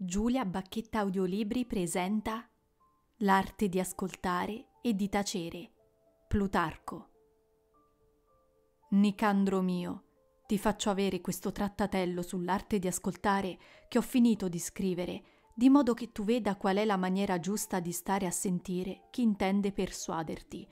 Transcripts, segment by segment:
Giulia Bacchetta Audiolibri presenta L'arte di ascoltare e di tacere. Plutarco. Nicandro mio, ti faccio avere questo trattatello sull'arte di ascoltare che ho finito di scrivere, di modo che tu veda qual è la maniera giusta di stare a sentire chi intende persuaderti.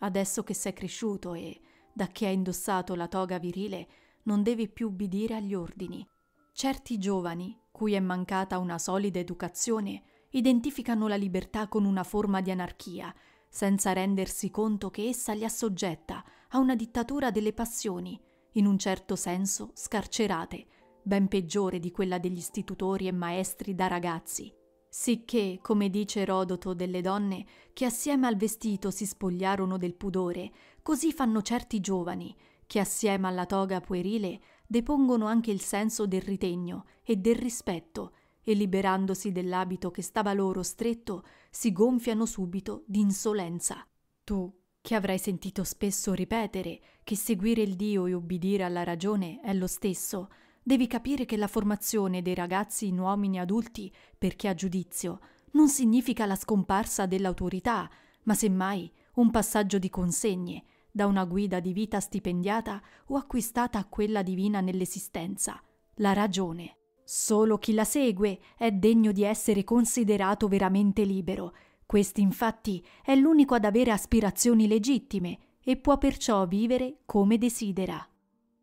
Adesso che sei cresciuto e, da che hai indossato la toga virile, non devi più ubbidire agli ordini. Certi giovani cui è mancata una solida educazione, identificano la libertà con una forma di anarchia, senza rendersi conto che essa li assoggetta a una dittatura delle passioni, in un certo senso scarcerate, ben peggiore di quella degli istitutori e maestri da ragazzi. Sicché, come dice Erodoto delle donne, che assieme al vestito si spogliarono del pudore, così fanno certi giovani, che assieme alla toga puerile depongono anche il senso del ritegno e del rispetto e liberandosi dell'abito che stava loro stretto, si gonfiano subito d'insolenza. Tu, che avrai sentito spesso ripetere che seguire il Dio e obbedire alla ragione è lo stesso, devi capire che la formazione dei ragazzi in uomini adulti, per chi ha giudizio, non significa la scomparsa dell'autorità, ma semmai un passaggio di consegne da una guida di vita stipendiata o acquistata a quella divina nell'esistenza, la ragione. Solo chi la segue è degno di essere considerato veramente libero. Questi infatti è l'unico ad avere aspirazioni legittime e può perciò vivere come desidera.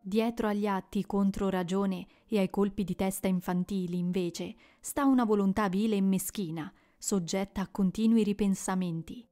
Dietro agli atti contro ragione e ai colpi di testa infantili, invece, sta una volontà vile e meschina, soggetta a continui ripensamenti.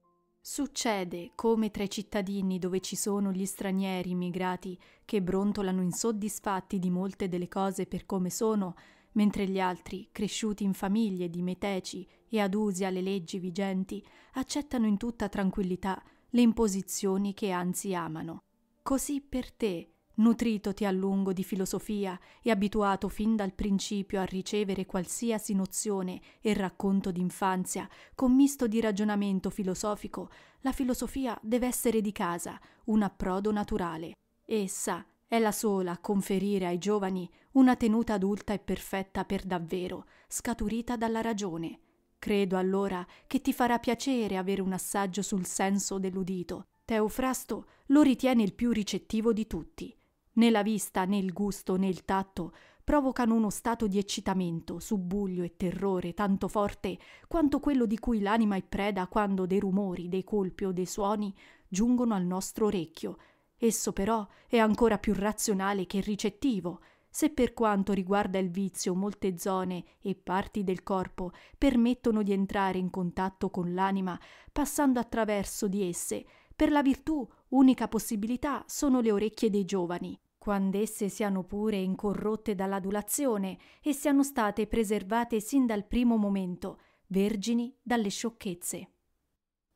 Succede come tra i cittadini dove ci sono gli stranieri immigrati che brontolano insoddisfatti di molte delle cose per come sono, mentre gli altri, cresciuti in famiglie di meteci e adusi alle leggi vigenti, accettano in tutta tranquillità le imposizioni che anzi amano. Così per te, nutritoti a lungo di filosofia e abituato fin dal principio a ricevere qualsiasi nozione e racconto d'infanzia, commisto di ragionamento filosofico, la filosofia deve essere di casa, un approdo naturale. Essa è la sola a conferire ai giovani una tenuta adulta e perfetta per davvero, scaturita dalla ragione. Credo allora che ti farà piacere avere un assaggio sul senso dell'udito. Teofrasto lo ritiene il più ricettivo di tutti. Né la vista, né il gusto, né il tatto provocano uno stato di eccitamento, subbuglio e terrore tanto forte quanto quello di cui l'anima è preda quando dei rumori, dei colpi o dei suoni giungono al nostro orecchio. Esso però è ancora più razionale che ricettivo, se per quanto riguarda il vizio molte zone e parti del corpo permettono di entrare in contatto con l'anima passando attraverso di esse, per la virtù unica possibilità sono le orecchie dei giovani, quando esse siano pure incorrotte dall'adulazione e siano state preservate sin dal primo momento, vergini dalle sciocchezze.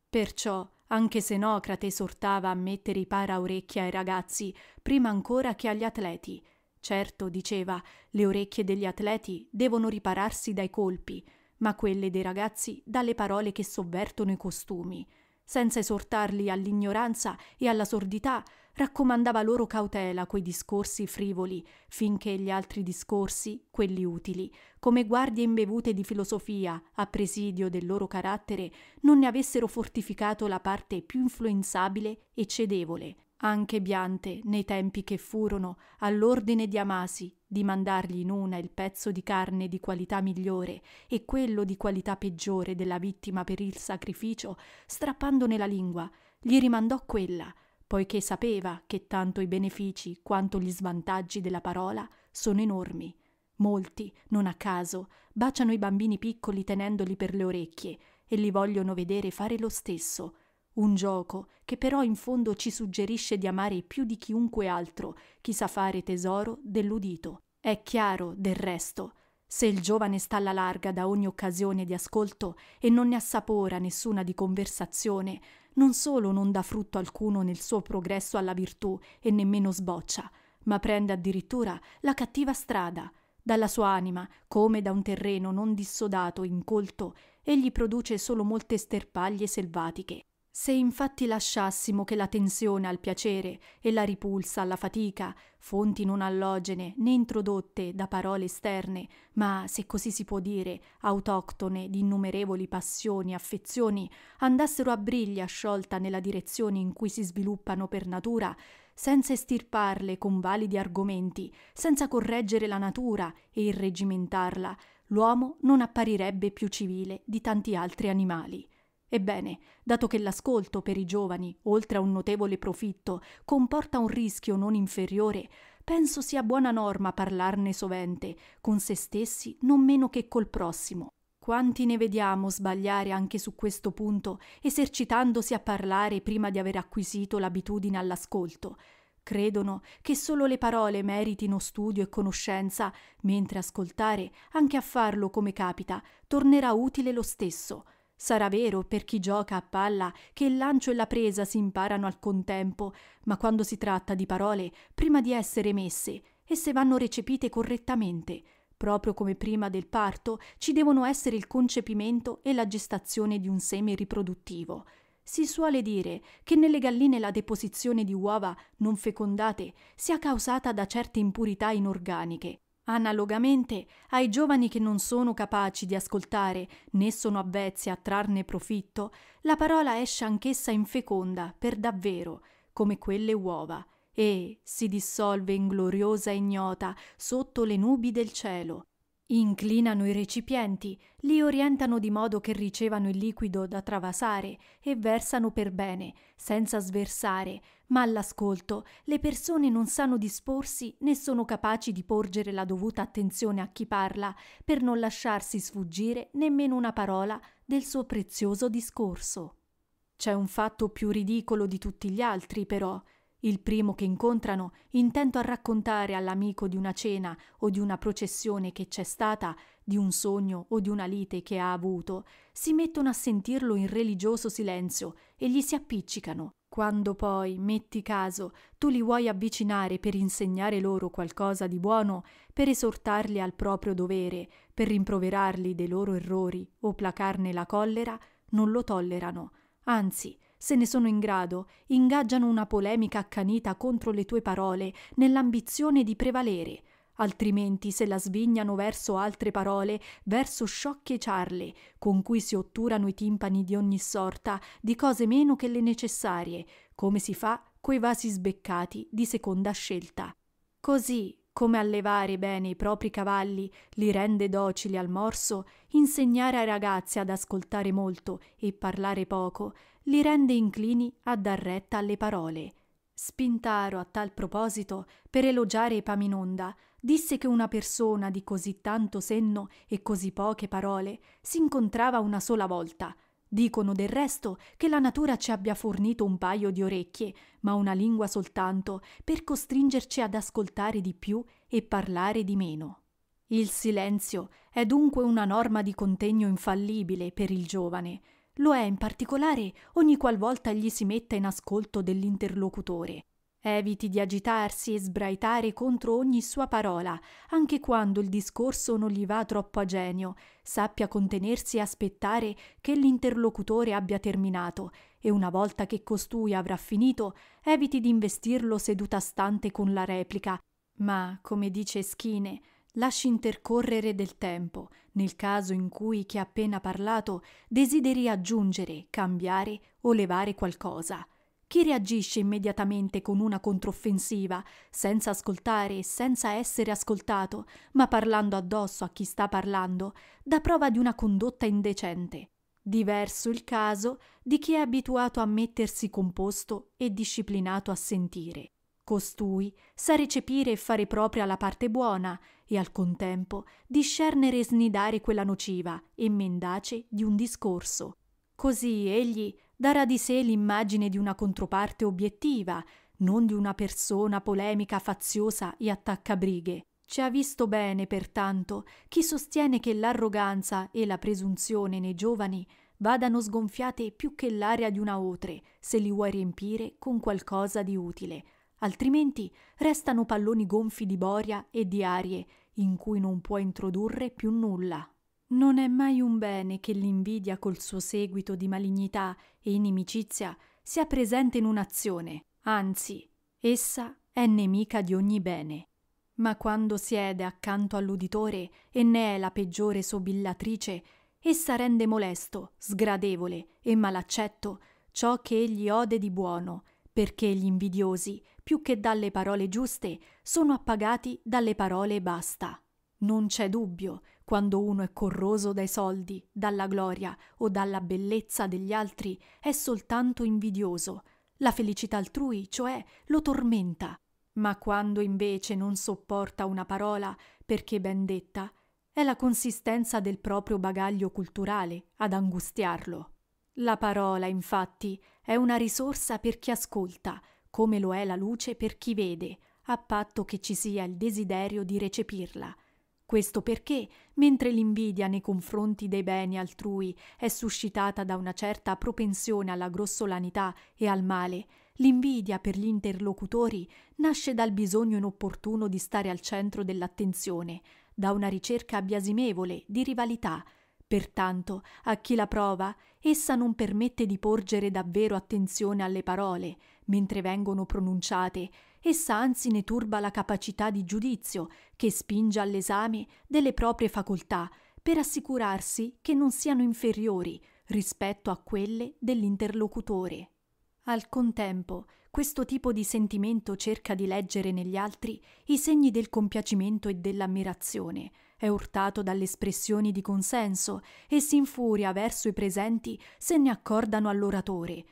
Perciò, anche Senocrate esortava a mettere i paraorecchie ai ragazzi, prima ancora che agli atleti. Certo, diceva, le orecchie degli atleti devono ripararsi dai colpi, ma quelle dei ragazzi dalle parole che sovvertono i costumi, senza esortarli all'ignoranza e alla sordità, raccomandava loro cautela coi discorsi frivoli, finché gli altri discorsi, quelli utili, come guardie imbevute di filosofia, a presidio del loro carattere, non ne avessero fortificato la parte più influenzabile e cedevole, anche Biante, nei tempi che furono, all'ordine di Amasi di mandargli in una il pezzo di carne di qualità migliore e quello di qualità peggiore della vittima per il sacrificio, strappandone la lingua, gli rimandò quella, poiché sapeva che tanto i benefici quanto gli svantaggi della parola sono enormi. Molti, non a caso, baciano i bambini piccoli tenendoli per le orecchie e li vogliono vedere fare lo stesso. Un gioco che però in fondo ci suggerisce di amare più di chiunque altro chi sa fare tesoro dell'udito. È chiaro, del resto, se il giovane sta alla larga da ogni occasione di ascolto e non ne assapora nessuna di conversazione, non solo non dà frutto alcuno nel suo progresso alla virtù e nemmeno sboccia, ma prende addirittura la cattiva strada. Dalla sua anima, come da un terreno non dissodato, incolto, egli produce solo molte sterpaglie selvatiche, se infatti lasciassimo che la tensione al piacere e la ripulsa alla fatica, fonti non allogene né introdotte da parole esterne, ma, se così si può dire, autoctone di innumerevoli passioni e affezioni, andassero a briglia sciolta nella direzione in cui si sviluppano per natura, senza estirparle con validi argomenti, senza correggere la natura e irregimentarla, l'uomo non apparirebbe più civile di tanti altri animali. Ebbene, dato che l'ascolto per i giovani, oltre a un notevole profitto, comporta un rischio non inferiore, penso sia buona norma parlarne sovente, con se stessi non meno che col prossimo. Quanti ne vediamo sbagliare anche su questo punto, esercitandosi a parlare prima di aver acquisito l'abitudine all'ascolto. Credono che solo le parole meritino studio e conoscenza, mentre ascoltare, anche a farlo come capita, tornerà utile lo stesso – Sarà vero per chi gioca a palla che il lancio e la presa si imparano al contempo, ma quando si tratta di parole, prima di essere emesse, esse vanno recepite correttamente. Proprio come prima del parto, ci devono essere il concepimento e la gestazione di un seme riproduttivo. Si suole dire che nelle galline la deposizione di uova non fecondate sia causata da certe impurità inorganiche, Analogamente ai giovani che non sono capaci di ascoltare né sono avvezzi a trarne profitto, la parola esce anch'essa infeconda per davvero, come quelle uova, e si dissolve in gloriosa ignota sotto le nubi del cielo, Inclinano i recipienti, li orientano di modo che ricevano il liquido da travasare e versano per bene, senza sversare, ma all'ascolto le persone non sanno disporsi né sono capaci di porgere la dovuta attenzione a chi parla per non lasciarsi sfuggire nemmeno una parola del suo prezioso discorso. C'è un fatto più ridicolo di tutti gli altri, però, il primo che incontrano, intento a raccontare all'amico di una cena o di una processione che c'è stata, di un sogno o di una lite che ha avuto, si mettono a sentirlo in religioso silenzio e gli si appiccicano. Quando poi, metti caso, tu li vuoi avvicinare per insegnare loro qualcosa di buono, per esortarli al proprio dovere, per rimproverarli dei loro errori o placarne la collera, non lo tollerano. Anzi, se ne sono in grado, ingaggiano una polemica accanita contro le tue parole nell'ambizione di prevalere, altrimenti se la svignano verso altre parole, verso sciocche ciarle, con cui si otturano i timpani di ogni sorta, di cose meno che le necessarie, come si fa coi vasi sbeccati di seconda scelta. Così, come allevare bene i propri cavalli li rende docili al morso, insegnare ai ragazzi ad ascoltare molto e parlare poco li rende inclini a dar retta alle parole. Spintaro, a tal proposito, per elogiare Epaminonda, disse che una persona di così tanto senno e così poche parole si incontrava una sola volta. Dicono del resto che la natura ci abbia fornito un paio di orecchie, ma una lingua soltanto, per costringerci ad ascoltare di più e parlare di meno. Il silenzio è dunque una norma di contegno infallibile per il giovane, lo è in particolare ogni qualvolta gli si metta in ascolto dell'interlocutore. Eviti di agitarsi e sbraitare contro ogni sua parola, anche quando il discorso non gli va troppo a genio. Sappia contenersi e aspettare che l'interlocutore abbia terminato e una volta che costui avrà finito, eviti di investirlo seduta stante con la replica. Ma, come dice Schine, Lasci intercorrere del tempo, nel caso in cui chi ha appena parlato desideri aggiungere, cambiare o levare qualcosa. Chi reagisce immediatamente con una controffensiva, senza ascoltare e senza essere ascoltato, ma parlando addosso a chi sta parlando, dà prova di una condotta indecente. Diverso il caso di chi è abituato a mettersi composto e disciplinato a sentire. Costui sa recepire e fare propria la parte buona e al contempo discernere e snidare quella nociva e mendace di un discorso. Così egli darà di sé l'immagine di una controparte obiettiva, non di una persona polemica, faziosa e attaccabrighe. Ci ha visto bene, pertanto, chi sostiene che l'arroganza e la presunzione nei giovani vadano sgonfiate più che l'aria di una otre, se li vuoi riempire con qualcosa di utile, altrimenti restano palloni gonfi di boria e di arie in cui non può introdurre più nulla. Non è mai un bene che l'invidia col suo seguito di malignità e inimicizia sia presente in un'azione, anzi, essa è nemica di ogni bene. Ma quando siede accanto all'uditore e ne è la peggiore sobillatrice, essa rende molesto, sgradevole e malaccetto ciò che egli ode di buono perché gli invidiosi, più che dalle parole giuste, sono appagati dalle parole e basta. Non c'è dubbio, quando uno è corroso dai soldi, dalla gloria o dalla bellezza degli altri, è soltanto invidioso. La felicità altrui, cioè, lo tormenta. Ma quando invece non sopporta una parola, perché ben detta, è la consistenza del proprio bagaglio culturale ad angustiarlo. La parola, infatti, è una risorsa per chi ascolta, come lo è la luce per chi vede, a patto che ci sia il desiderio di recepirla. Questo perché, mentre l'invidia nei confronti dei beni altrui è suscitata da una certa propensione alla grossolanità e al male, l'invidia per gli interlocutori nasce dal bisogno inopportuno di stare al centro dell'attenzione, da una ricerca biasimevole di rivalità, Pertanto, a chi la prova, essa non permette di porgere davvero attenzione alle parole, mentre vengono pronunciate, essa anzi ne turba la capacità di giudizio, che spinge all'esame delle proprie facoltà, per assicurarsi che non siano inferiori rispetto a quelle dell'interlocutore. Al contempo, questo tipo di sentimento cerca di leggere negli altri i segni del compiacimento e dell'ammirazione, è urtato dalle espressioni di consenso e si infuria verso i presenti se ne accordano all'oratore.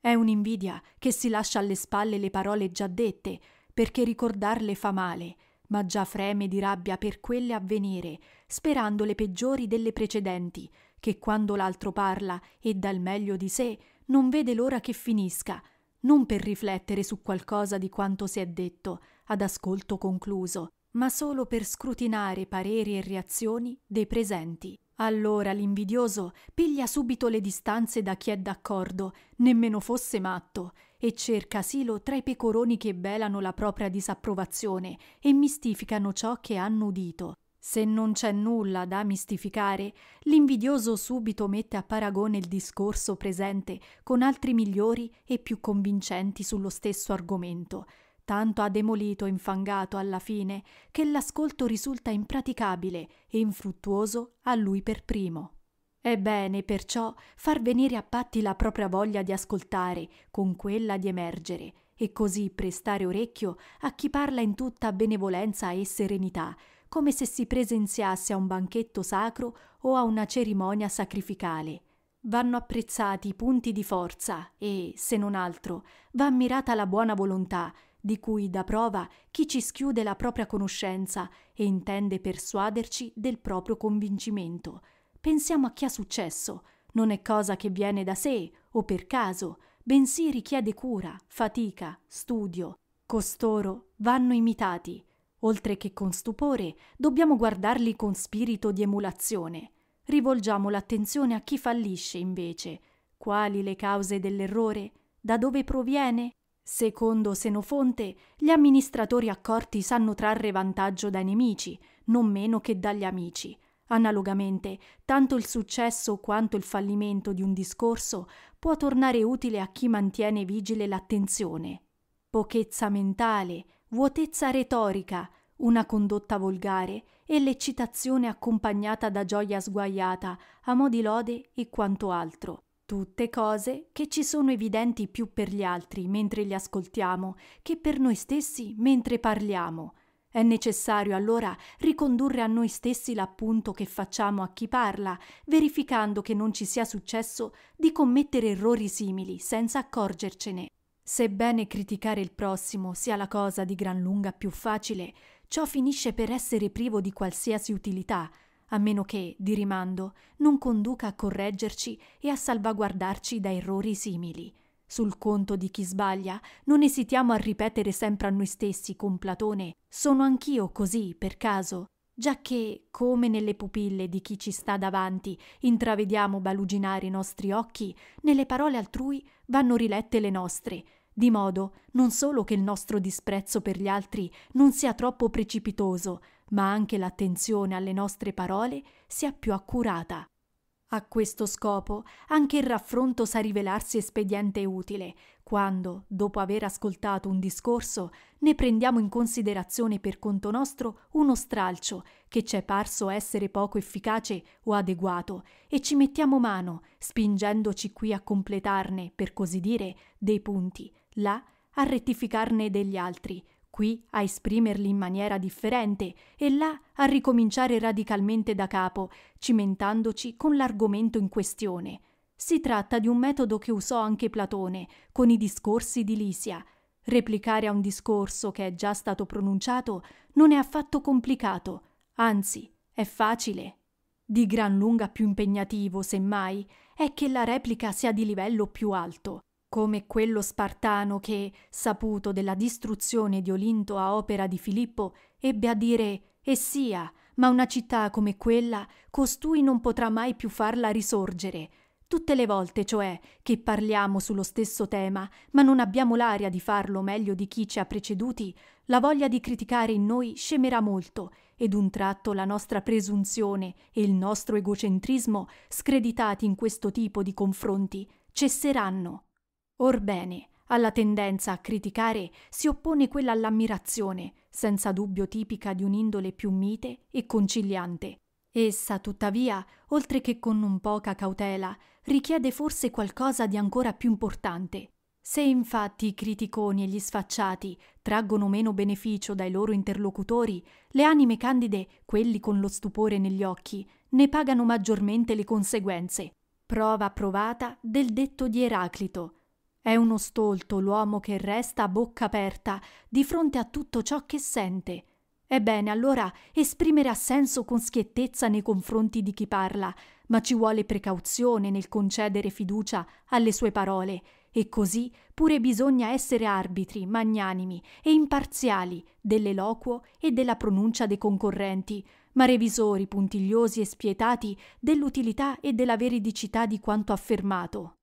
È un'invidia che si lascia alle spalle le parole già dette, perché ricordarle fa male, ma già freme di rabbia per quelle a venire, sperando le peggiori delle precedenti, che quando l'altro parla e dà il meglio di sé, non vede l'ora che finisca, non per riflettere su qualcosa di quanto si è detto, ad ascolto concluso, ma solo per scrutinare pareri e reazioni dei presenti. Allora l'invidioso piglia subito le distanze da chi è d'accordo, nemmeno fosse matto, e cerca asilo tra i pecoroni che belano la propria disapprovazione e mistificano ciò che hanno udito. Se non c'è nulla da mistificare, l'invidioso subito mette a paragone il discorso presente con altri migliori e più convincenti sullo stesso argomento, tanto ha demolito e infangato alla fine che l'ascolto risulta impraticabile e infruttuoso a lui per primo. È bene, perciò, far venire a patti la propria voglia di ascoltare con quella di emergere, e così prestare orecchio a chi parla in tutta benevolenza e serenità, come se si presenziasse a un banchetto sacro o a una cerimonia sacrificale. Vanno apprezzati i punti di forza e, se non altro, va ammirata la buona volontà, di cui dà prova chi ci schiude la propria conoscenza e intende persuaderci del proprio convincimento. Pensiamo a chi ha successo, non è cosa che viene da sé o per caso, bensì richiede cura, fatica, studio. Costoro vanno imitati, oltre che con stupore, dobbiamo guardarli con spirito di emulazione. Rivolgiamo l'attenzione a chi fallisce invece. Quali le cause dell'errore? Da dove proviene? Secondo Senofonte, gli amministratori accorti sanno trarre vantaggio dai nemici, non meno che dagli amici. Analogamente, tanto il successo quanto il fallimento di un discorso può tornare utile a chi mantiene vigile l'attenzione. Pochezza mentale, vuotezza retorica, una condotta volgare e l'eccitazione accompagnata da gioia sguaiata, a mo' di lode e quanto altro Tutte cose che ci sono evidenti più per gli altri mentre li ascoltiamo che per noi stessi mentre parliamo. È necessario allora ricondurre a noi stessi l'appunto che facciamo a chi parla, verificando che non ci sia successo di commettere errori simili senza accorgercene. Sebbene criticare il prossimo sia la cosa di gran lunga più facile, ciò finisce per essere privo di qualsiasi utilità a meno che, di rimando, non conduca a correggerci e a salvaguardarci da errori simili. Sul conto di chi sbaglia, non esitiamo a ripetere sempre a noi stessi con Platone sono anch'io così, per caso, giacché, come nelle pupille di chi ci sta davanti, intravediamo baluginare i nostri occhi, nelle parole altrui vanno rilette le nostre, di modo non solo che il nostro disprezzo per gli altri non sia troppo precipitoso, ma anche l'attenzione alle nostre parole sia più accurata. A questo scopo, anche il raffronto sa rivelarsi espediente utile, quando, dopo aver ascoltato un discorso, ne prendiamo in considerazione per conto nostro uno stralcio che ci è parso essere poco efficace o adeguato e ci mettiamo mano, spingendoci qui a completarne, per così dire, dei punti, là a rettificarne degli altri, qui a esprimerli in maniera differente e là a ricominciare radicalmente da capo, cimentandoci con l'argomento in questione. Si tratta di un metodo che usò anche Platone con i discorsi di Lisia. Replicare a un discorso che è già stato pronunciato non è affatto complicato, anzi è facile. Di gran lunga più impegnativo, semmai, è che la replica sia di livello più alto come quello spartano che, saputo della distruzione di Olinto a opera di Filippo, ebbe a dire E sia, ma una città come quella costui non potrà mai più farla risorgere. Tutte le volte, cioè, che parliamo sullo stesso tema, ma non abbiamo l'aria di farlo meglio di chi ci ha preceduti, la voglia di criticare in noi scemerà molto, ed un tratto la nostra presunzione e il nostro egocentrismo, screditati in questo tipo di confronti, cesseranno. Orbene, alla tendenza a criticare si oppone quella all'ammirazione, senza dubbio tipica di un'indole più mite e conciliante. Essa, tuttavia, oltre che con non poca cautela, richiede forse qualcosa di ancora più importante. Se infatti i criticoni e gli sfacciati traggono meno beneficio dai loro interlocutori, le anime candide, quelli con lo stupore negli occhi, ne pagano maggiormente le conseguenze. Prova provata del detto di Eraclito, è uno stolto l'uomo che resta a bocca aperta di fronte a tutto ciò che sente. Ebbene, allora esprimere assenso con schiettezza nei confronti di chi parla, ma ci vuole precauzione nel concedere fiducia alle sue parole, e così pure bisogna essere arbitri, magnanimi e imparziali dell'eloquo e della pronuncia dei concorrenti, ma revisori puntigliosi e spietati dell'utilità e della veridicità di quanto affermato.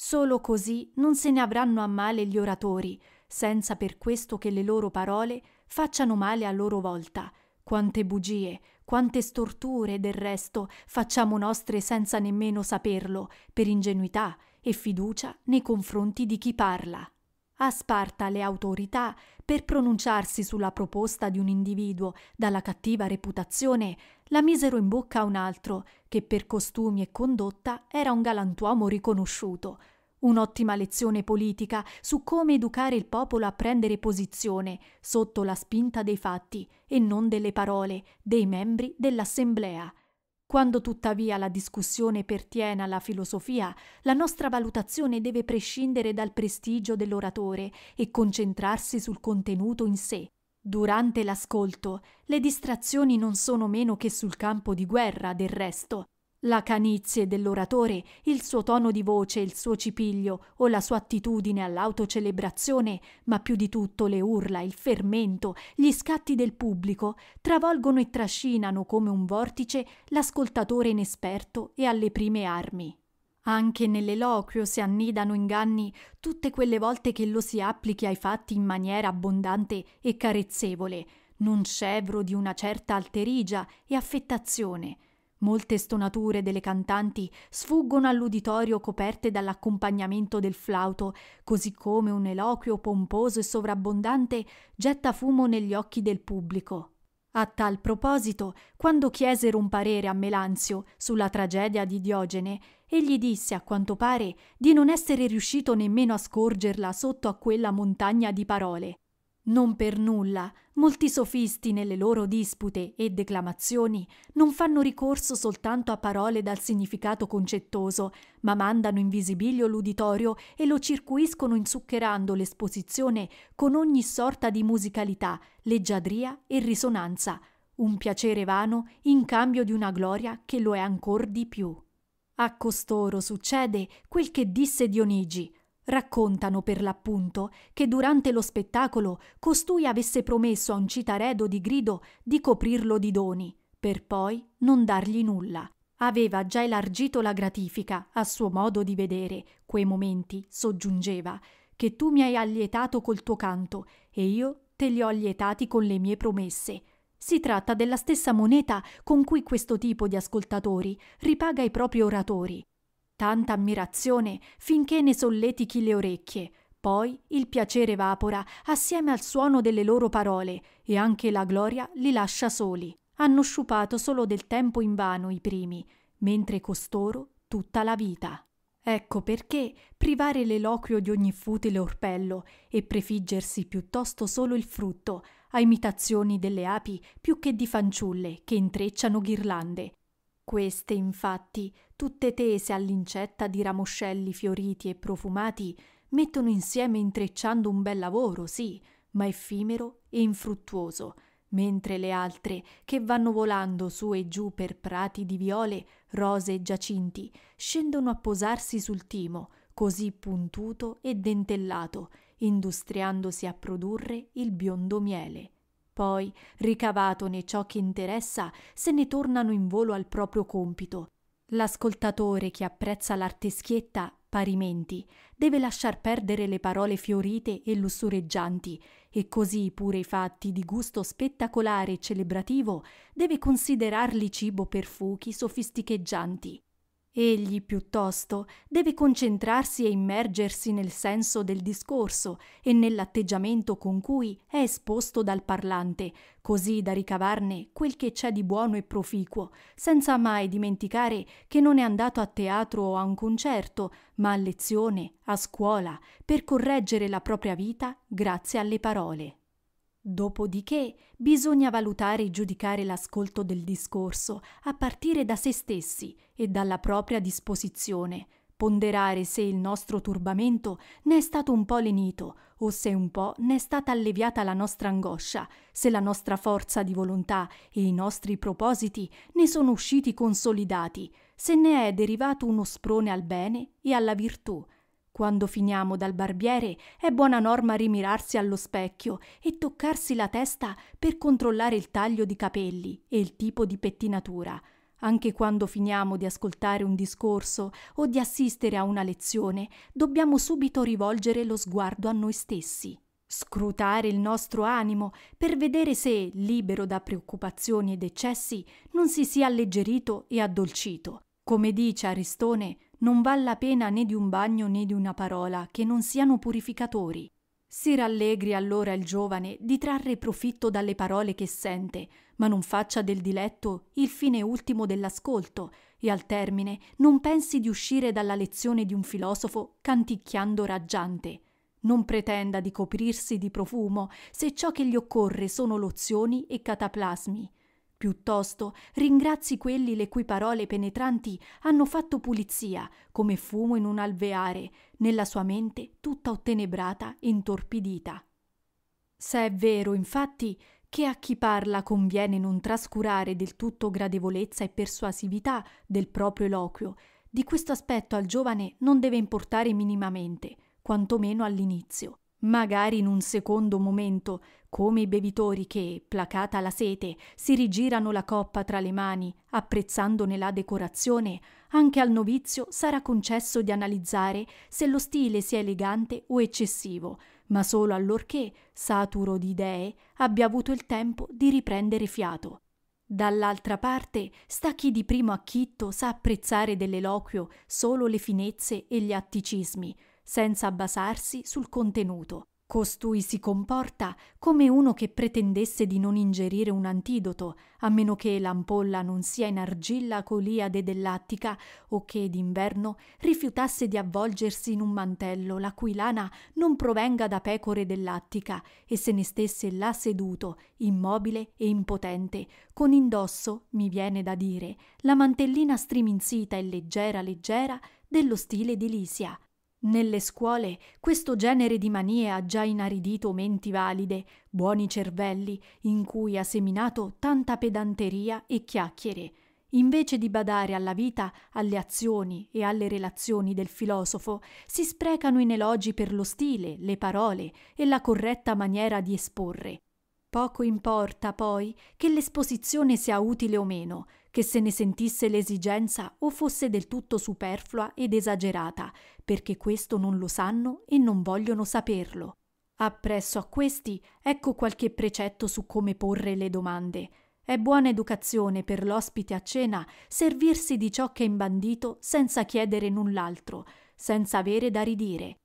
Solo così non se ne avranno a male gli oratori, senza per questo che le loro parole facciano male a loro volta. Quante bugie, quante storture del resto facciamo nostre senza nemmeno saperlo, per ingenuità e fiducia nei confronti di chi parla. A Sparta le autorità per pronunciarsi sulla proposta di un individuo dalla cattiva reputazione, la misero in bocca a un altro che per costumi e condotta era un galantuomo riconosciuto. Un'ottima lezione politica su come educare il popolo a prendere posizione sotto la spinta dei fatti e non delle parole dei membri dell'Assemblea. Quando tuttavia la discussione pertiene alla filosofia, la nostra valutazione deve prescindere dal prestigio dell'oratore e concentrarsi sul contenuto in sé. Durante l'ascolto, le distrazioni non sono meno che sul campo di guerra, del resto, la canizie dell'oratore, il suo tono di voce, il suo cipiglio o la sua attitudine all'autocelebrazione, ma più di tutto le urla, il fermento, gli scatti del pubblico, travolgono e trascinano come un vortice l'ascoltatore inesperto e alle prime armi. Anche nell'eloquio si annidano inganni tutte quelle volte che lo si applichi ai fatti in maniera abbondante e carezzevole, non scevro di una certa alterigia e affettazione, Molte stonature delle cantanti sfuggono all'uditorio coperte dall'accompagnamento del flauto, così come un eloquio pomposo e sovrabbondante getta fumo negli occhi del pubblico. A tal proposito, quando chiesero un parere a Melanzio sulla tragedia di Diogene, egli disse a quanto pare di non essere riuscito nemmeno a scorgerla sotto a quella montagna di parole. Non per nulla, molti sofisti nelle loro dispute e declamazioni non fanno ricorso soltanto a parole dal significato concettoso, ma mandano in visibilio l'uditorio e lo circuiscono insuccherando l'esposizione con ogni sorta di musicalità, leggiadria e risonanza, un piacere vano in cambio di una gloria che lo è ancor di più. A costoro succede quel che disse Dionigi, Raccontano per l'appunto che durante lo spettacolo costui avesse promesso a un citaredo di grido di coprirlo di doni, per poi non dargli nulla. Aveva già elargito la gratifica, a suo modo di vedere, quei momenti, soggiungeva, che tu mi hai allietato col tuo canto e io te li ho allietati con le mie promesse. Si tratta della stessa moneta con cui questo tipo di ascoltatori ripaga i propri oratori tanta ammirazione finché ne solletichi le orecchie. Poi il piacere evapora assieme al suono delle loro parole e anche la gloria li lascia soli. Hanno sciupato solo del tempo in vano i primi, mentre costoro tutta la vita. Ecco perché privare l'eloquio di ogni futile orpello e prefiggersi piuttosto solo il frutto, a imitazioni delle api più che di fanciulle che intrecciano ghirlande, queste, infatti, tutte tese all'incetta di ramoscelli fioriti e profumati, mettono insieme intrecciando un bel lavoro, sì, ma effimero e infruttuoso, mentre le altre, che vanno volando su e giù per prati di viole, rose e giacinti, scendono a posarsi sul timo, così puntuto e dentellato, industriandosi a produrre il biondo miele poi, ricavatone ciò che interessa, se ne tornano in volo al proprio compito. L'ascoltatore che apprezza l'arte schietta, parimenti, deve lasciar perdere le parole fiorite e lussureggianti, e così pure i fatti di gusto spettacolare e celebrativo deve considerarli cibo per fuchi sofisticheggianti. Egli, piuttosto, deve concentrarsi e immergersi nel senso del discorso e nell'atteggiamento con cui è esposto dal parlante, così da ricavarne quel che c'è di buono e proficuo, senza mai dimenticare che non è andato a teatro o a un concerto, ma a lezione, a scuola, per correggere la propria vita grazie alle parole. Dopodiché bisogna valutare e giudicare l'ascolto del discorso a partire da se stessi e dalla propria disposizione, ponderare se il nostro turbamento ne è stato un po' lenito o se un po' ne è stata alleviata la nostra angoscia, se la nostra forza di volontà e i nostri propositi ne sono usciti consolidati, se ne è derivato uno sprone al bene e alla virtù, quando finiamo dal barbiere è buona norma rimirarsi allo specchio e toccarsi la testa per controllare il taglio di capelli e il tipo di pettinatura. Anche quando finiamo di ascoltare un discorso o di assistere a una lezione, dobbiamo subito rivolgere lo sguardo a noi stessi. Scrutare il nostro animo per vedere se, libero da preoccupazioni ed eccessi, non si sia alleggerito e addolcito. Come dice Aristone, non val la pena né di un bagno né di una parola che non siano purificatori. Si rallegri allora il giovane di trarre profitto dalle parole che sente, ma non faccia del diletto il fine ultimo dell'ascolto, e al termine non pensi di uscire dalla lezione di un filosofo canticchiando raggiante. Non pretenda di coprirsi di profumo se ciò che gli occorre sono lozioni e cataplasmi. Piuttosto ringrazi quelli le cui parole penetranti hanno fatto pulizia, come fumo in un alveare, nella sua mente tutta ottenebrata e intorpidita. Se è vero, infatti, che a chi parla conviene non trascurare del tutto gradevolezza e persuasività del proprio eloquio, di questo aspetto al giovane non deve importare minimamente, quantomeno all'inizio. Magari in un secondo momento come i bevitori che, placata la sete, si rigirano la coppa tra le mani, apprezzandone la decorazione, anche al novizio sarà concesso di analizzare se lo stile sia elegante o eccessivo, ma solo allorché, saturo di idee, abbia avuto il tempo di riprendere fiato. Dall'altra parte sta chi di primo acchitto sa apprezzare dell'eloquio solo le finezze e gli atticismi, senza basarsi sul contenuto. Costui si comporta come uno che pretendesse di non ingerire un antidoto, a meno che l'ampolla non sia in argilla coliade dell'Attica o che d'inverno rifiutasse di avvolgersi in un mantello la cui lana non provenga da pecore dell'Attica e se ne stesse là seduto, immobile e impotente, con indosso, mi viene da dire, la mantellina striminzita e leggera leggera dello stile di Lisia nelle scuole questo genere di manie ha già inaridito menti valide, buoni cervelli, in cui ha seminato tanta pedanteria e chiacchiere, invece di badare alla vita, alle azioni e alle relazioni del filosofo, si sprecano in elogi per lo stile, le parole e la corretta maniera di esporre. Poco importa poi che l'esposizione sia utile o meno, che se ne sentisse l'esigenza o fosse del tutto superflua ed esagerata, perché questo non lo sanno e non vogliono saperlo. Appresso a questi ecco qualche precetto su come porre le domande. È buona educazione per l'ospite a cena servirsi di ciò che è imbandito senza chiedere null'altro, senza avere da ridire.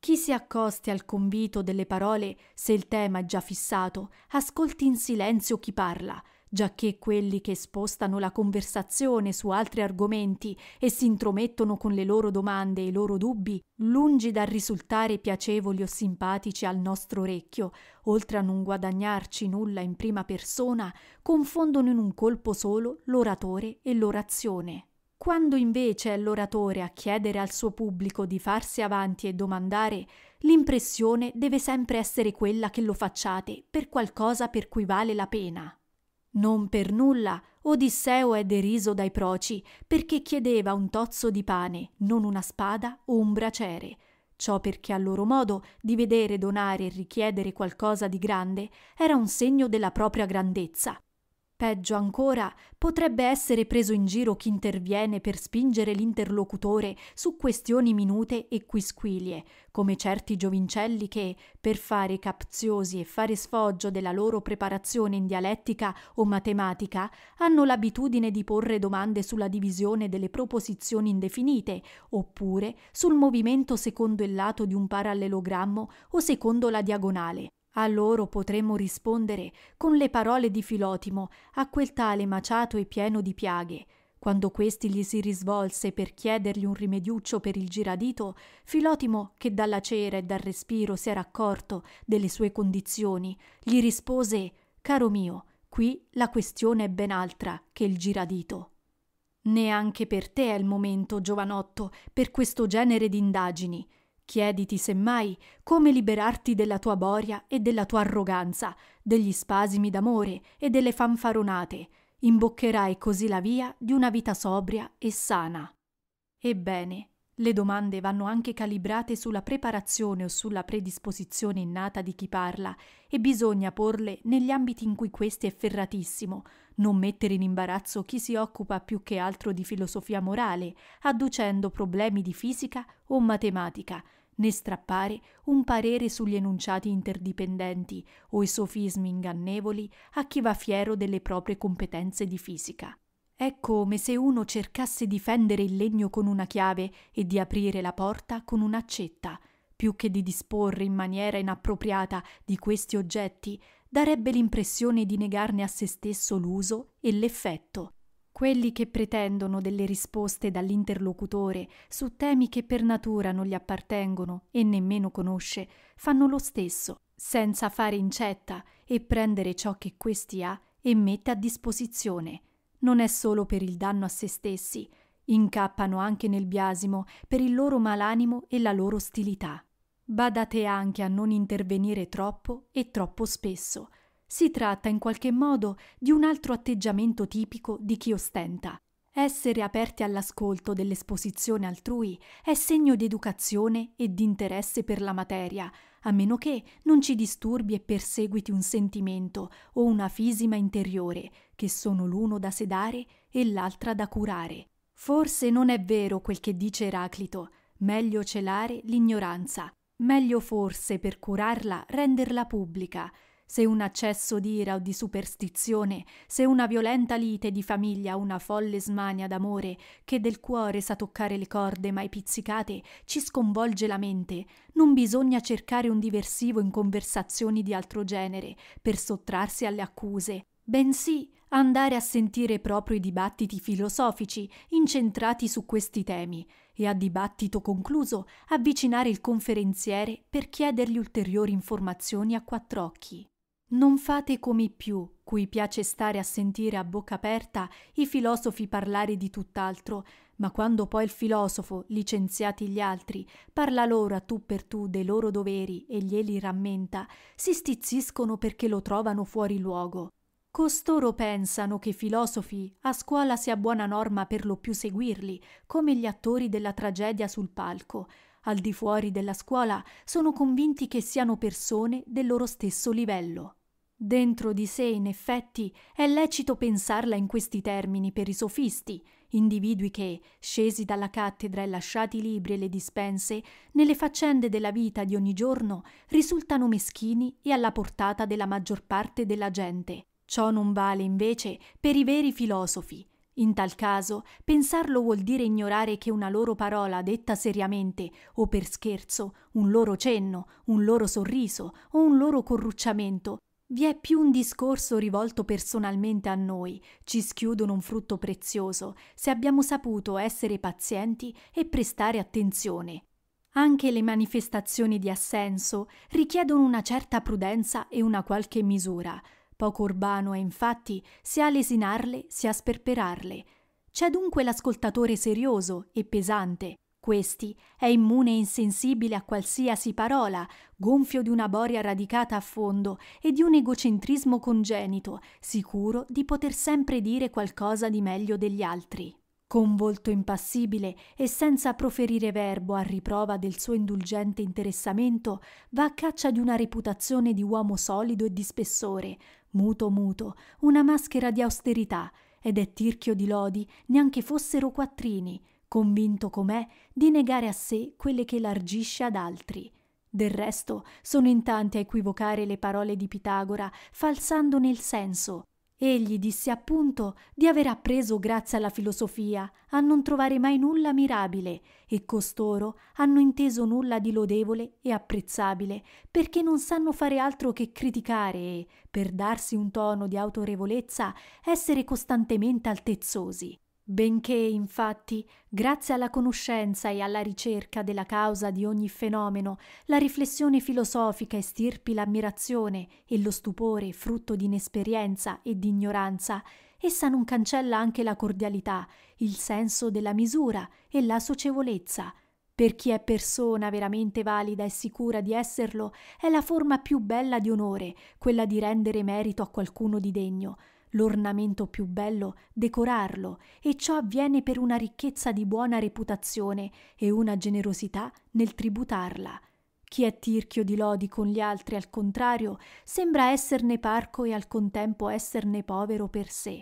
Chi si accosti al convito delle parole, se il tema è già fissato, ascolti in silenzio chi parla, giacché quelli che spostano la conversazione su altri argomenti e si intromettono con le loro domande e i loro dubbi, lungi dal risultare piacevoli o simpatici al nostro orecchio, oltre a non guadagnarci nulla in prima persona, confondono in un colpo solo l'oratore e l'orazione. Quando invece è l'oratore a chiedere al suo pubblico di farsi avanti e domandare, l'impressione deve sempre essere quella che lo facciate per qualcosa per cui vale la pena. Non per nulla Odisseo è deriso dai proci perché chiedeva un tozzo di pane, non una spada o un braciere. Ciò perché a loro modo di vedere donare e richiedere qualcosa di grande era un segno della propria grandezza. Peggio ancora, potrebbe essere preso in giro chi interviene per spingere l'interlocutore su questioni minute e quisquilie, come certi giovincelli che, per fare capziosi e fare sfoggio della loro preparazione in dialettica o matematica, hanno l'abitudine di porre domande sulla divisione delle proposizioni indefinite, oppure sul movimento secondo il lato di un parallelogrammo o secondo la diagonale. A loro potremmo rispondere con le parole di Filotimo a quel tale maciato e pieno di piaghe. Quando questi gli si risvolse per chiedergli un rimediuccio per il giradito, Filotimo, che dalla cera e dal respiro si era accorto delle sue condizioni, gli rispose Caro mio, qui la questione è ben altra che il giradito. Neanche per te è il momento, giovanotto, per questo genere di indagini. Chiediti semmai come liberarti della tua boria e della tua arroganza, degli spasimi d'amore e delle fanfaronate. Imboccherai così la via di una vita sobria e sana. Ebbene, le domande vanno anche calibrate sulla preparazione o sulla predisposizione innata di chi parla e bisogna porle negli ambiti in cui questi è ferratissimo, non mettere in imbarazzo chi si occupa più che altro di filosofia morale, adducendo problemi di fisica o matematica, né strappare un parere sugli enunciati interdipendenti o i sofismi ingannevoli a chi va fiero delle proprie competenze di fisica. È come se uno cercasse di fendere il legno con una chiave e di aprire la porta con un'accetta, più che di disporre in maniera inappropriata di questi oggetti, darebbe l'impressione di negarne a se stesso l'uso e l'effetto, quelli che pretendono delle risposte dall'interlocutore su temi che per natura non gli appartengono e nemmeno conosce, fanno lo stesso, senza fare incetta e prendere ciò che questi ha e mette a disposizione. Non è solo per il danno a se stessi, incappano anche nel biasimo per il loro malanimo e la loro ostilità. Badate anche a non intervenire troppo e troppo spesso, si tratta in qualche modo di un altro atteggiamento tipico di chi ostenta. Essere aperti all'ascolto dell'esposizione altrui è segno di educazione e di interesse per la materia, a meno che non ci disturbi e perseguiti un sentimento o una fisima interiore, che sono l'uno da sedare e l'altra da curare. Forse non è vero quel che dice Eraclito, meglio celare l'ignoranza, meglio forse per curarla renderla pubblica, se un accesso d'ira o di superstizione, se una violenta lite di famiglia o una folle smania d'amore che del cuore sa toccare le corde mai pizzicate, ci sconvolge la mente, non bisogna cercare un diversivo in conversazioni di altro genere per sottrarsi alle accuse, bensì andare a sentire proprio i dibattiti filosofici incentrati su questi temi e a dibattito concluso avvicinare il conferenziere per chiedergli ulteriori informazioni a quattro occhi. Non fate come i più, cui piace stare a sentire a bocca aperta i filosofi parlare di tutt'altro, ma quando poi il filosofo, licenziati gli altri, parla loro a tu per tu dei loro doveri e glieli rammenta, si stizziscono perché lo trovano fuori luogo. Costoro pensano che i filosofi a scuola sia buona norma per lo più seguirli, come gli attori della tragedia sul palco. Al di fuori della scuola sono convinti che siano persone del loro stesso livello. Dentro di sé, in effetti, è lecito pensarla in questi termini per i sofisti, individui che, scesi dalla cattedra e lasciati i libri e le dispense, nelle faccende della vita di ogni giorno risultano meschini e alla portata della maggior parte della gente. Ciò non vale invece per i veri filosofi. In tal caso, pensarlo vuol dire ignorare che una loro parola detta seriamente o per scherzo, un loro cenno, un loro sorriso o un loro corrucciamento vi è più un discorso rivolto personalmente a noi, ci schiudono un frutto prezioso, se abbiamo saputo essere pazienti e prestare attenzione. Anche le manifestazioni di assenso richiedono una certa prudenza e una qualche misura. Poco urbano è infatti sia lesinarle sia sperperarle. C'è dunque l'ascoltatore serioso e pesante, questi è immune e insensibile a qualsiasi parola, gonfio di una boria radicata a fondo e di un egocentrismo congenito, sicuro di poter sempre dire qualcosa di meglio degli altri. Con volto impassibile e senza proferire verbo a riprova del suo indulgente interessamento, va a caccia di una reputazione di uomo solido e di spessore, muto muto, una maschera di austerità, ed è tirchio di lodi, neanche fossero quattrini, convinto com'è di negare a sé quelle che largisce ad altri. Del resto, sono in tanti a equivocare le parole di Pitagora, falsandone il senso. Egli disse appunto di aver appreso grazie alla filosofia a non trovare mai nulla mirabile, e costoro hanno inteso nulla di lodevole e apprezzabile, perché non sanno fare altro che criticare e, per darsi un tono di autorevolezza, essere costantemente altezzosi. Benché, infatti, grazie alla conoscenza e alla ricerca della causa di ogni fenomeno, la riflessione filosofica estirpi l'ammirazione e lo stupore frutto di inesperienza e di ignoranza, essa non cancella anche la cordialità, il senso della misura e la socievolezza. Per chi è persona veramente valida e sicura di esserlo, è la forma più bella di onore, quella di rendere merito a qualcuno di degno l'ornamento più bello, decorarlo, e ciò avviene per una ricchezza di buona reputazione e una generosità nel tributarla. Chi è tirchio di lodi con gli altri, al contrario, sembra esserne parco e al contempo esserne povero per sé.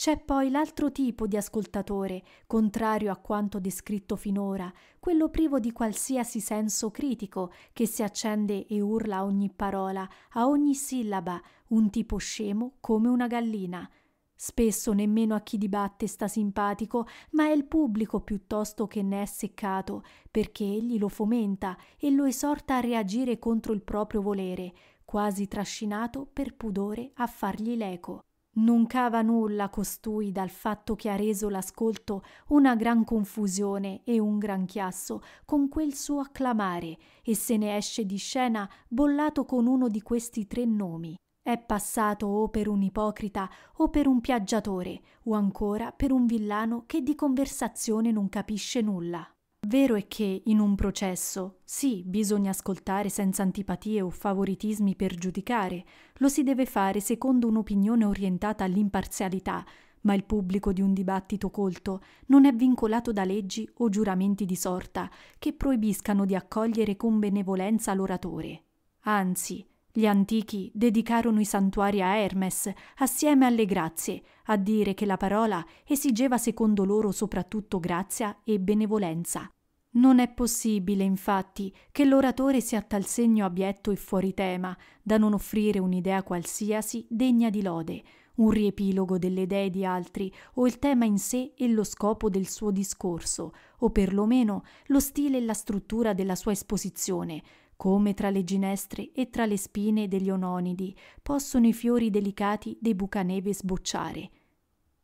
C'è poi l'altro tipo di ascoltatore, contrario a quanto descritto finora, quello privo di qualsiasi senso critico, che si accende e urla a ogni parola, a ogni sillaba, un tipo scemo come una gallina. Spesso nemmeno a chi dibatte sta simpatico, ma è il pubblico piuttosto che ne è seccato, perché egli lo fomenta e lo esorta a reagire contro il proprio volere, quasi trascinato per pudore a fargli l'eco. Non cava nulla costui dal fatto che ha reso l'ascolto una gran confusione e un gran chiasso con quel suo acclamare e se ne esce di scena bollato con uno di questi tre nomi. È passato o per un ipocrita o per un piaggiatore o ancora per un villano che di conversazione non capisce nulla. Vero è che in un processo, sì, bisogna ascoltare senza antipatie o favoritismi per giudicare, lo si deve fare secondo un'opinione orientata all'imparzialità, ma il pubblico di un dibattito colto non è vincolato da leggi o giuramenti di sorta che proibiscano di accogliere con benevolenza l'oratore. Anzi, gli antichi dedicarono i santuari a Hermes assieme alle grazie, a dire che la parola esigeva secondo loro soprattutto grazia e benevolenza. Non è possibile, infatti, che l'oratore sia tal segno abietto e fuori tema da non offrire un'idea qualsiasi degna di lode, un riepilogo delle idee di altri o il tema in sé e lo scopo del suo discorso, o perlomeno lo stile e la struttura della sua esposizione, come tra le ginestre e tra le spine degli ononidi possono i fiori delicati dei bucaneve sbocciare.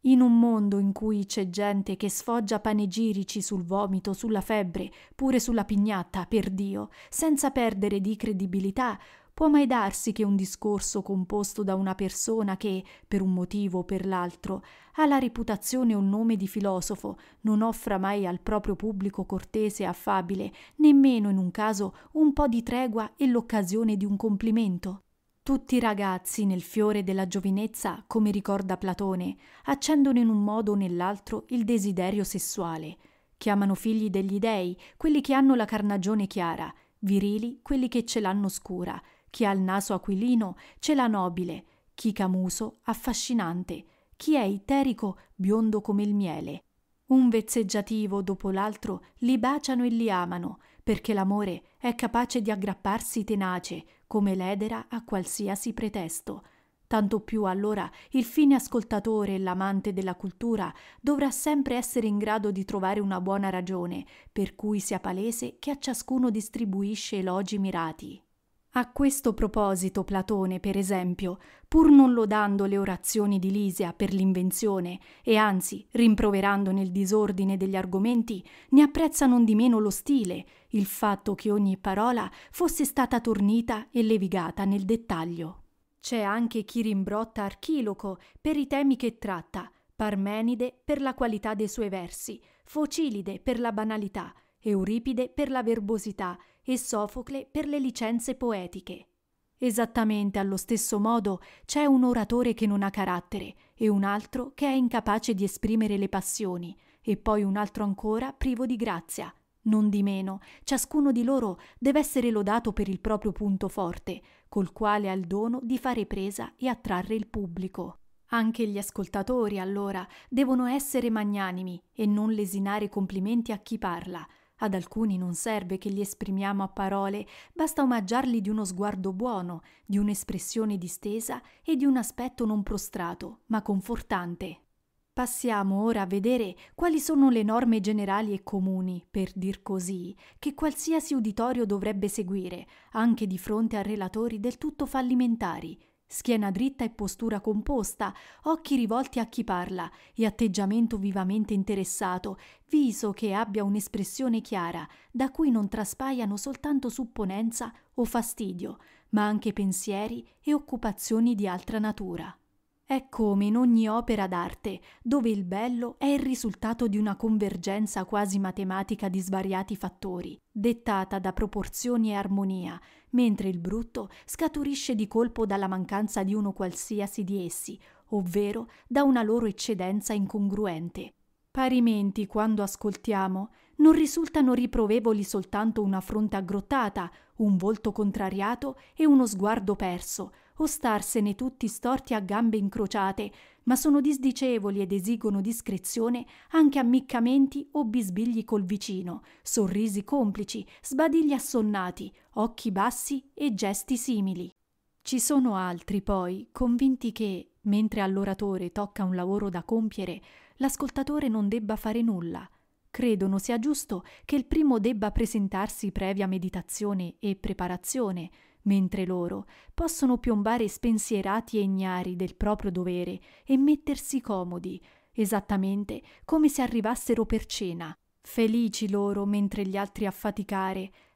In un mondo in cui c'è gente che sfoggia panegirici sul vomito, sulla febbre, pure sulla pignatta, per Dio, senza perdere di credibilità, può mai darsi che un discorso composto da una persona che, per un motivo o per l'altro, ha la reputazione o il nome di filosofo, non offra mai al proprio pubblico cortese e affabile, nemmeno in un caso un po' di tregua e l'occasione di un complimento? Tutti i ragazzi nel fiore della giovinezza, come ricorda Platone, accendono in un modo o nell'altro il desiderio sessuale. Chiamano figli degli dei quelli che hanno la carnagione chiara, virili quelli che ce l'hanno scura, chi ha il naso aquilino ce l'ha nobile, chi camuso affascinante, chi è iterico biondo come il miele. Un vezzeggiativo dopo l'altro li baciano e li amano, perché l'amore è capace di aggrapparsi tenace, come l'edera a qualsiasi pretesto. Tanto più allora il fine ascoltatore e l'amante della cultura dovrà sempre essere in grado di trovare una buona ragione, per cui sia palese che a ciascuno distribuisce elogi mirati. A questo proposito Platone, per esempio, pur non lodando le orazioni di Lisia per l'invenzione e anzi rimproverando nel disordine degli argomenti, ne apprezza non di meno lo stile, il fatto che ogni parola fosse stata tornita e levigata nel dettaglio. C'è anche chi rimbrotta Archiloco per i temi che tratta, Parmenide per la qualità dei suoi versi, Focilide per la banalità, Euripide per la verbosità e Sofocle per le licenze poetiche. Esattamente allo stesso modo c'è un oratore che non ha carattere e un altro che è incapace di esprimere le passioni e poi un altro ancora privo di grazia. Non di meno, ciascuno di loro deve essere lodato per il proprio punto forte, col quale ha il dono di fare presa e attrarre il pubblico. Anche gli ascoltatori, allora, devono essere magnanimi e non lesinare complimenti a chi parla, ad alcuni non serve che li esprimiamo a parole, basta omaggiarli di uno sguardo buono, di un'espressione distesa e di un aspetto non prostrato, ma confortante. Passiamo ora a vedere quali sono le norme generali e comuni, per dir così, che qualsiasi uditorio dovrebbe seguire, anche di fronte a relatori del tutto fallimentari, schiena dritta e postura composta, occhi rivolti a chi parla e atteggiamento vivamente interessato, viso che abbia un'espressione chiara, da cui non traspaiano soltanto supponenza o fastidio, ma anche pensieri e occupazioni di altra natura. È come in ogni opera d'arte, dove il bello è il risultato di una convergenza quasi matematica di svariati fattori, dettata da proporzioni e armonia, mentre il brutto scaturisce di colpo dalla mancanza di uno qualsiasi di essi, ovvero da una loro eccedenza incongruente. Parimenti, quando ascoltiamo, non risultano riprovevoli soltanto una fronte aggrottata, un volto contrariato e uno sguardo perso, o starsene tutti storti a gambe incrociate, ma sono disdicevoli ed esigono discrezione anche ammiccamenti o bisbigli col vicino, sorrisi complici, sbadigli assonnati, occhi bassi e gesti simili. Ci sono altri, poi, convinti che, mentre all'oratore tocca un lavoro da compiere, l'ascoltatore non debba fare nulla. Credono sia giusto che il primo debba presentarsi previa meditazione e preparazione, mentre loro possono piombare spensierati e ignari del proprio dovere e mettersi comodi, esattamente come se arrivassero per cena, felici loro mentre gli altri a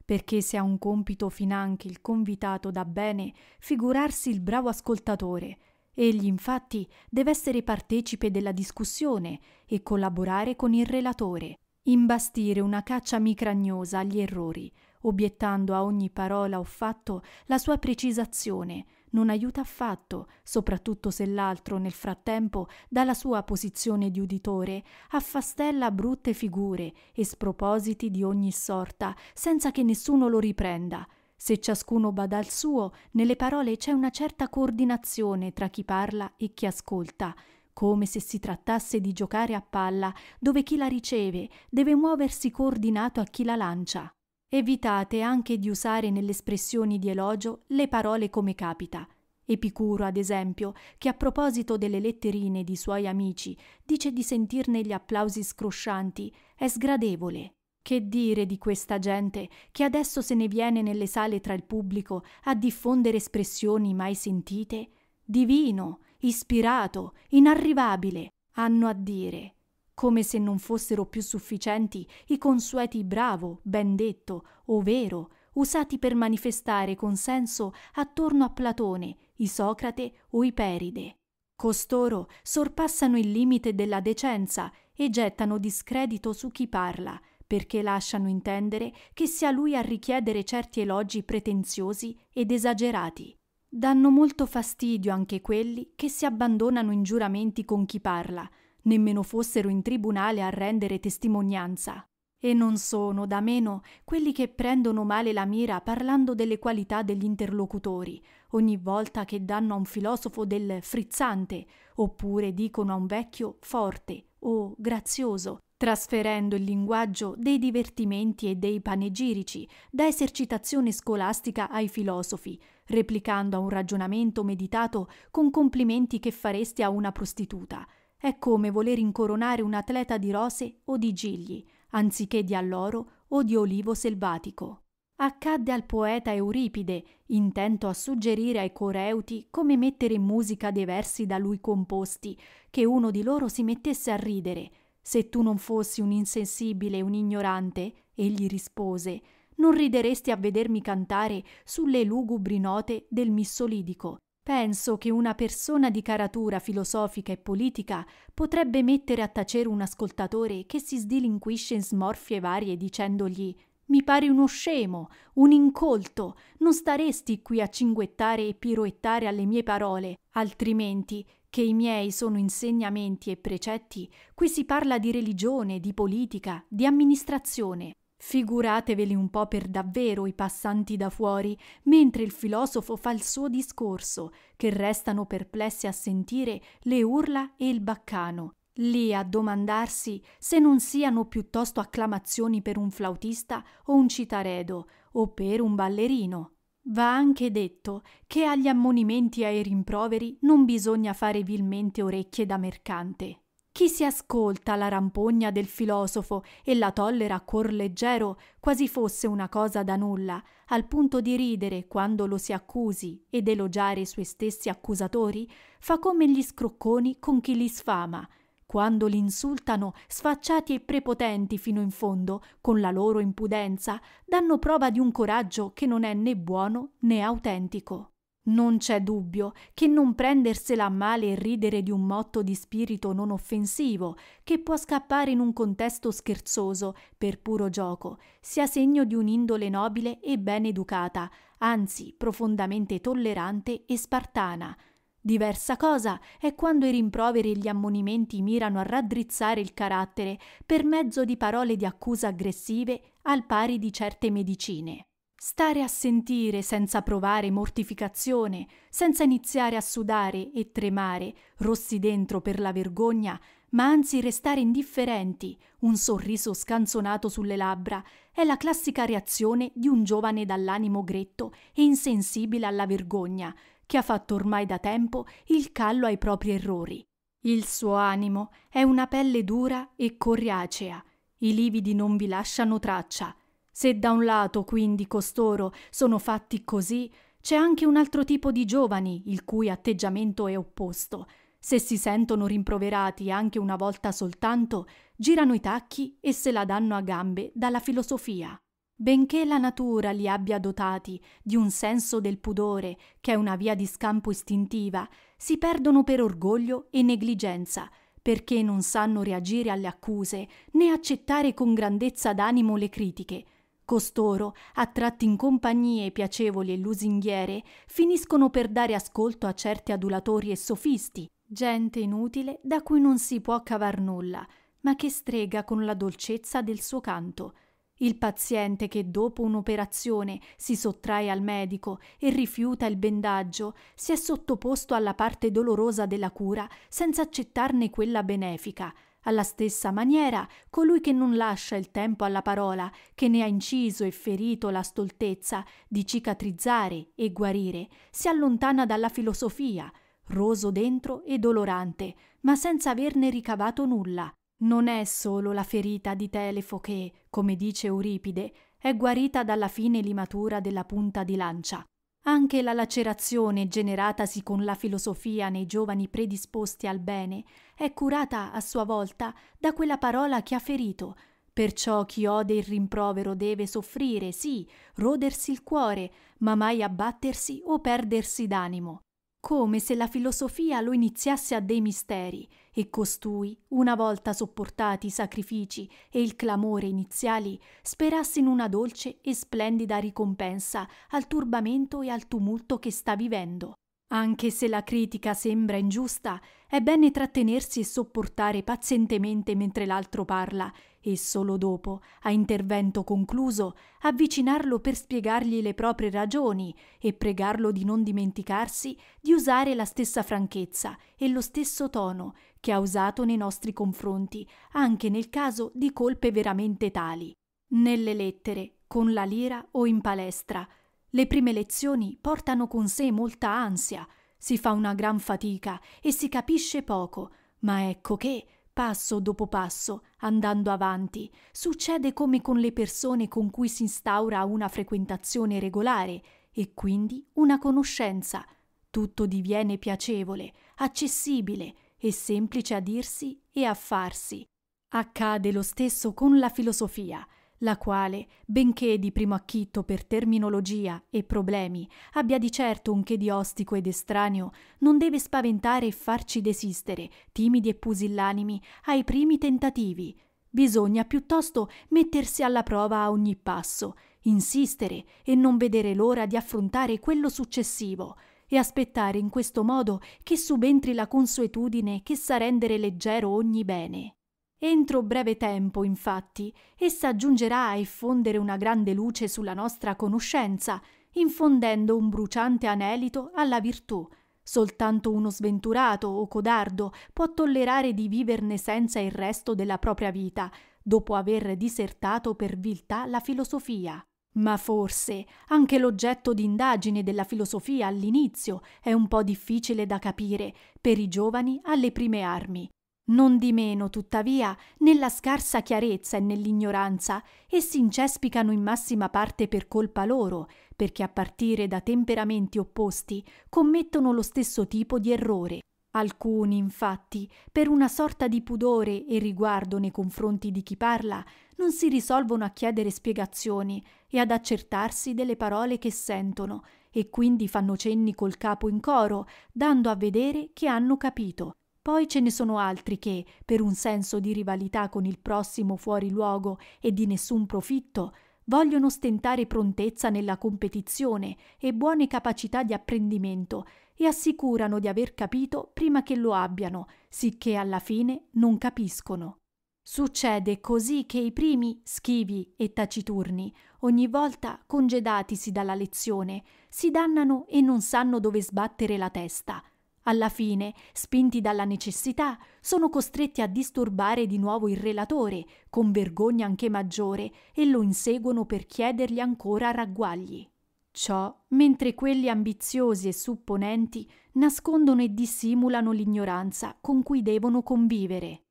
perché se ha un compito finanche il convitato dà bene, figurarsi il bravo ascoltatore. Egli infatti deve essere partecipe della discussione e collaborare con il relatore, imbastire una caccia micragnosa agli errori, obiettando a ogni parola o fatto la sua precisazione, non aiuta affatto, soprattutto se l'altro nel frattempo, dalla sua posizione di uditore, affastella brutte figure e spropositi di ogni sorta, senza che nessuno lo riprenda. Se ciascuno bada al suo, nelle parole c'è una certa coordinazione tra chi parla e chi ascolta, come se si trattasse di giocare a palla, dove chi la riceve deve muoversi coordinato a chi la lancia. Evitate anche di usare nelle espressioni di elogio le parole come capita. Epicuro, ad esempio, che a proposito delle letterine di suoi amici dice di sentirne gli applausi scroscianti, è sgradevole. Che dire di questa gente che adesso se ne viene nelle sale tra il pubblico a diffondere espressioni mai sentite? Divino, ispirato, inarrivabile, hanno a dire come se non fossero più sufficienti i consueti bravo, ben detto o vero, usati per manifestare consenso attorno a Platone, Isocrate o Iperide. Costoro sorpassano il limite della decenza e gettano discredito su chi parla, perché lasciano intendere che sia lui a richiedere certi elogi pretenziosi ed esagerati. Danno molto fastidio anche quelli che si abbandonano in giuramenti con chi parla, nemmeno fossero in tribunale a rendere testimonianza. E non sono da meno quelli che prendono male la mira parlando delle qualità degli interlocutori, ogni volta che danno a un filosofo del frizzante, oppure dicono a un vecchio forte o grazioso, trasferendo il linguaggio dei divertimenti e dei panegirici da esercitazione scolastica ai filosofi, replicando a un ragionamento meditato con complimenti che faresti a una prostituta – è come voler incoronare un atleta di rose o di gigli, anziché di alloro o di olivo selvatico. Accadde al poeta Euripide, intento a suggerire ai coreuti come mettere in musica dei versi da lui composti, che uno di loro si mettesse a ridere. Se tu non fossi un insensibile e un ignorante, egli rispose, non rideresti a vedermi cantare sulle lugubri note del missolidico, Penso che una persona di caratura filosofica e politica potrebbe mettere a tacere un ascoltatore che si sdilinquisce in smorfie varie dicendogli mi pare uno scemo, un incolto, non staresti qui a cinguettare e piroettare alle mie parole, altrimenti, che i miei sono insegnamenti e precetti, qui si parla di religione, di politica, di amministrazione. Figurateveli un po' per davvero i passanti da fuori, mentre il filosofo fa il suo discorso, che restano perplessi a sentire le urla e il baccano, lì a domandarsi se non siano piuttosto acclamazioni per un flautista o un citaredo, o per un ballerino. Va anche detto che agli ammonimenti e ai rimproveri non bisogna fare vilmente orecchie da mercante. Chi si ascolta la rampogna del filosofo e la tollera a cuor leggero quasi fosse una cosa da nulla, al punto di ridere quando lo si accusi ed elogiare i suoi stessi accusatori, fa come gli scrocconi con chi li sfama, quando li insultano, sfacciati e prepotenti fino in fondo, con la loro impudenza, danno prova di un coraggio che non è né buono né autentico. Non c'è dubbio che non prendersela a male e ridere di un motto di spirito non offensivo, che può scappare in un contesto scherzoso, per puro gioco, sia segno di un'indole nobile e ben educata, anzi profondamente tollerante e spartana. Diversa cosa è quando i rimproveri e gli ammonimenti mirano a raddrizzare il carattere per mezzo di parole di accusa aggressive al pari di certe medicine. Stare a sentire senza provare mortificazione, senza iniziare a sudare e tremare, rossi dentro per la vergogna, ma anzi restare indifferenti, un sorriso scanzonato sulle labbra, è la classica reazione di un giovane dall'animo gretto e insensibile alla vergogna, che ha fatto ormai da tempo il callo ai propri errori. Il suo animo è una pelle dura e coriacea, i lividi non vi lasciano traccia, se da un lato quindi costoro sono fatti così, c'è anche un altro tipo di giovani il cui atteggiamento è opposto. Se si sentono rimproverati anche una volta soltanto, girano i tacchi e se la danno a gambe dalla filosofia. Benché la natura li abbia dotati di un senso del pudore, che è una via di scampo istintiva, si perdono per orgoglio e negligenza, perché non sanno reagire alle accuse né accettare con grandezza d'animo le critiche, Costoro, attratti in compagnie piacevoli e lusinghiere, finiscono per dare ascolto a certi adulatori e sofisti, gente inutile da cui non si può cavar nulla, ma che strega con la dolcezza del suo canto. Il paziente che dopo un'operazione si sottrae al medico e rifiuta il bendaggio, si è sottoposto alla parte dolorosa della cura senza accettarne quella benefica, alla stessa maniera, colui che non lascia il tempo alla parola, che ne ha inciso e ferito la stoltezza di cicatrizzare e guarire, si allontana dalla filosofia, roso dentro e dolorante, ma senza averne ricavato nulla. Non è solo la ferita di Telefo che, come dice Euripide, è guarita dalla fine limatura della punta di lancia, anche la lacerazione generatasi con la filosofia nei giovani predisposti al bene è curata a sua volta da quella parola che ha ferito. Perciò chi ode il rimprovero deve soffrire, sì, rodersi il cuore, ma mai abbattersi o perdersi d'animo come se la filosofia lo iniziasse a dei misteri e costui, una volta sopportati i sacrifici e il clamore iniziali, sperasse in una dolce e splendida ricompensa al turbamento e al tumulto che sta vivendo. Anche se la critica sembra ingiusta, è bene trattenersi e sopportare pazientemente mentre l'altro parla e solo dopo, a intervento concluso, avvicinarlo per spiegargli le proprie ragioni e pregarlo di non dimenticarsi di usare la stessa franchezza e lo stesso tono che ha usato nei nostri confronti, anche nel caso di colpe veramente tali. Nelle lettere, con la lira o in palestra, le prime lezioni portano con sé molta ansia, si fa una gran fatica e si capisce poco, ma ecco che, Passo dopo passo, andando avanti, succede come con le persone con cui si instaura una frequentazione regolare e quindi una conoscenza. Tutto diviene piacevole, accessibile e semplice a dirsi e a farsi. Accade lo stesso con la filosofia la quale, benché di primo acchitto per terminologia e problemi abbia di certo un che di ostico ed estraneo, non deve spaventare e farci desistere, timidi e pusillanimi, ai primi tentativi. Bisogna piuttosto mettersi alla prova a ogni passo, insistere e non vedere l'ora di affrontare quello successivo, e aspettare in questo modo che subentri la consuetudine che sa rendere leggero ogni bene. Entro breve tempo, infatti, essa giungerà a effondere una grande luce sulla nostra conoscenza, infondendo un bruciante anelito alla virtù. Soltanto uno sventurato o codardo può tollerare di viverne senza il resto della propria vita, dopo aver disertato per viltà la filosofia. Ma forse anche l'oggetto d'indagine della filosofia all'inizio è un po' difficile da capire per i giovani alle prime armi. Non di meno, tuttavia, nella scarsa chiarezza e nell'ignoranza, essi incespicano in massima parte per colpa loro, perché a partire da temperamenti opposti commettono lo stesso tipo di errore. Alcuni, infatti, per una sorta di pudore e riguardo nei confronti di chi parla, non si risolvono a chiedere spiegazioni e ad accertarsi delle parole che sentono, e quindi fanno cenni col capo in coro, dando a vedere che hanno capito. Poi ce ne sono altri che, per un senso di rivalità con il prossimo fuori luogo e di nessun profitto, vogliono stentare prontezza nella competizione e buone capacità di apprendimento e assicurano di aver capito prima che lo abbiano, sicché alla fine non capiscono. Succede così che i primi, schivi e taciturni, ogni volta congedatisi dalla lezione, si dannano e non sanno dove sbattere la testa – alla fine, spinti dalla necessità, sono costretti a disturbare di nuovo il relatore, con vergogna anche maggiore, e lo inseguono per chiedergli ancora ragguagli. Ciò mentre quelli ambiziosi e supponenti nascondono e dissimulano l'ignoranza con cui devono convivere.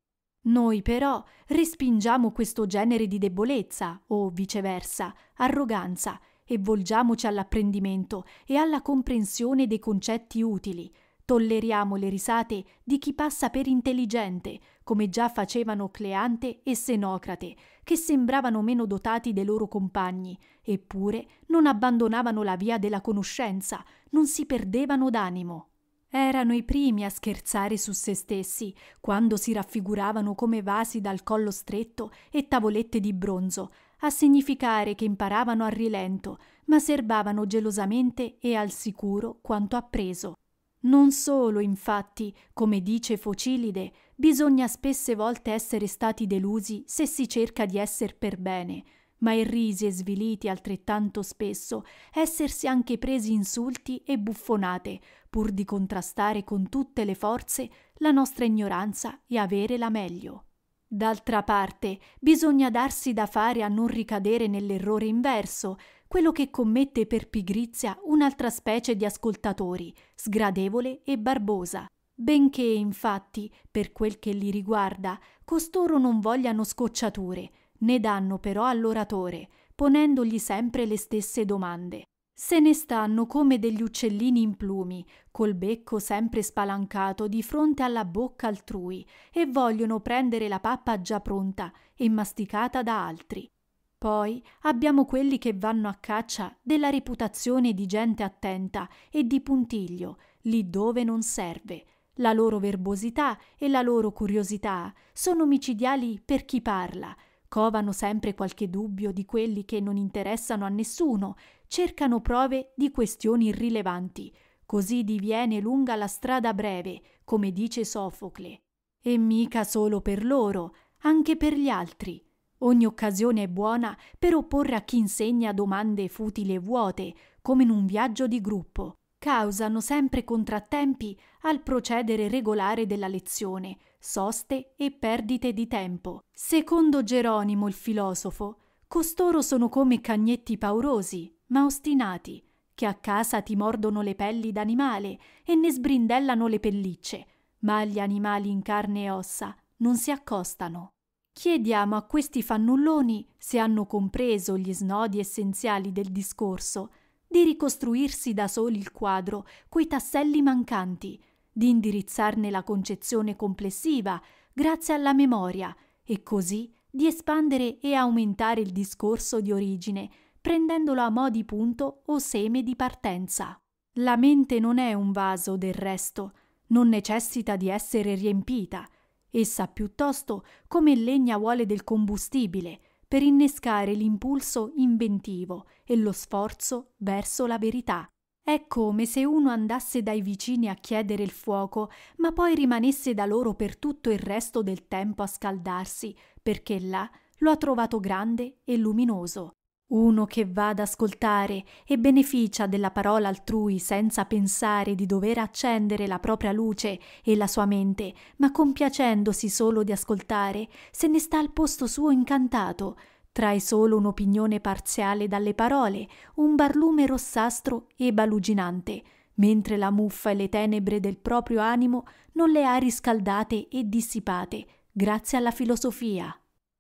Noi però respingiamo questo genere di debolezza o viceversa, arroganza e volgiamoci all'apprendimento e alla comprensione dei concetti utili, Tolleriamo le risate di chi passa per intelligente, come già facevano Cleante e Senocrate, che sembravano meno dotati dei loro compagni, eppure non abbandonavano la via della conoscenza, non si perdevano d'animo. Erano i primi a scherzare su se stessi, quando si raffiguravano come vasi dal collo stretto e tavolette di bronzo, a significare che imparavano a rilento, ma serbavano gelosamente e al sicuro quanto appreso. Non solo, infatti, come dice Focilide, bisogna spesse volte essere stati delusi se si cerca di essere per bene, ma irrisi e sviliti altrettanto spesso, essersi anche presi insulti e buffonate, pur di contrastare con tutte le forze la nostra ignoranza e avere la meglio. D'altra parte, bisogna darsi da fare a non ricadere nell'errore inverso, quello che commette per pigrizia un'altra specie di ascoltatori, sgradevole e barbosa. Benché, infatti, per quel che li riguarda, costoro non vogliano scocciature, ne danno però all'oratore, ponendogli sempre le stesse domande. Se ne stanno come degli uccellini in plumi, col becco sempre spalancato di fronte alla bocca altrui, e vogliono prendere la pappa già pronta e masticata da altri. Poi abbiamo quelli che vanno a caccia della reputazione di gente attenta e di puntiglio, lì dove non serve. La loro verbosità e la loro curiosità sono micidiali per chi parla, covano sempre qualche dubbio di quelli che non interessano a nessuno, cercano prove di questioni irrilevanti. Così diviene lunga la strada breve, come dice Sofocle. E mica solo per loro, anche per gli altri. Ogni occasione è buona per opporre a chi insegna domande futili e vuote, come in un viaggio di gruppo. Causano sempre contrattempi al procedere regolare della lezione, soste e perdite di tempo. Secondo Geronimo il filosofo, costoro sono come cagnetti paurosi, ma ostinati, che a casa ti mordono le pelli d'animale e ne sbrindellano le pellicce, ma gli animali in carne e ossa non si accostano. Chiediamo a questi fannulloni, se hanno compreso gli snodi essenziali del discorso, di ricostruirsi da soli il quadro coi tasselli mancanti, di indirizzarne la concezione complessiva grazie alla memoria e così di espandere e aumentare il discorso di origine, prendendolo a mo' di punto o seme di partenza. La mente non è un vaso, del resto, non necessita di essere riempita – Essa piuttosto come legna vuole del combustibile per innescare l'impulso inventivo e lo sforzo verso la verità. È come se uno andasse dai vicini a chiedere il fuoco, ma poi rimanesse da loro per tutto il resto del tempo a scaldarsi, perché là lo ha trovato grande e luminoso. Uno che va ad ascoltare e beneficia della parola altrui senza pensare di dover accendere la propria luce e la sua mente, ma compiacendosi solo di ascoltare, se ne sta al posto suo incantato, trae solo un'opinione parziale dalle parole, un barlume rossastro e baluginante, mentre la muffa e le tenebre del proprio animo non le ha riscaldate e dissipate, grazie alla filosofia.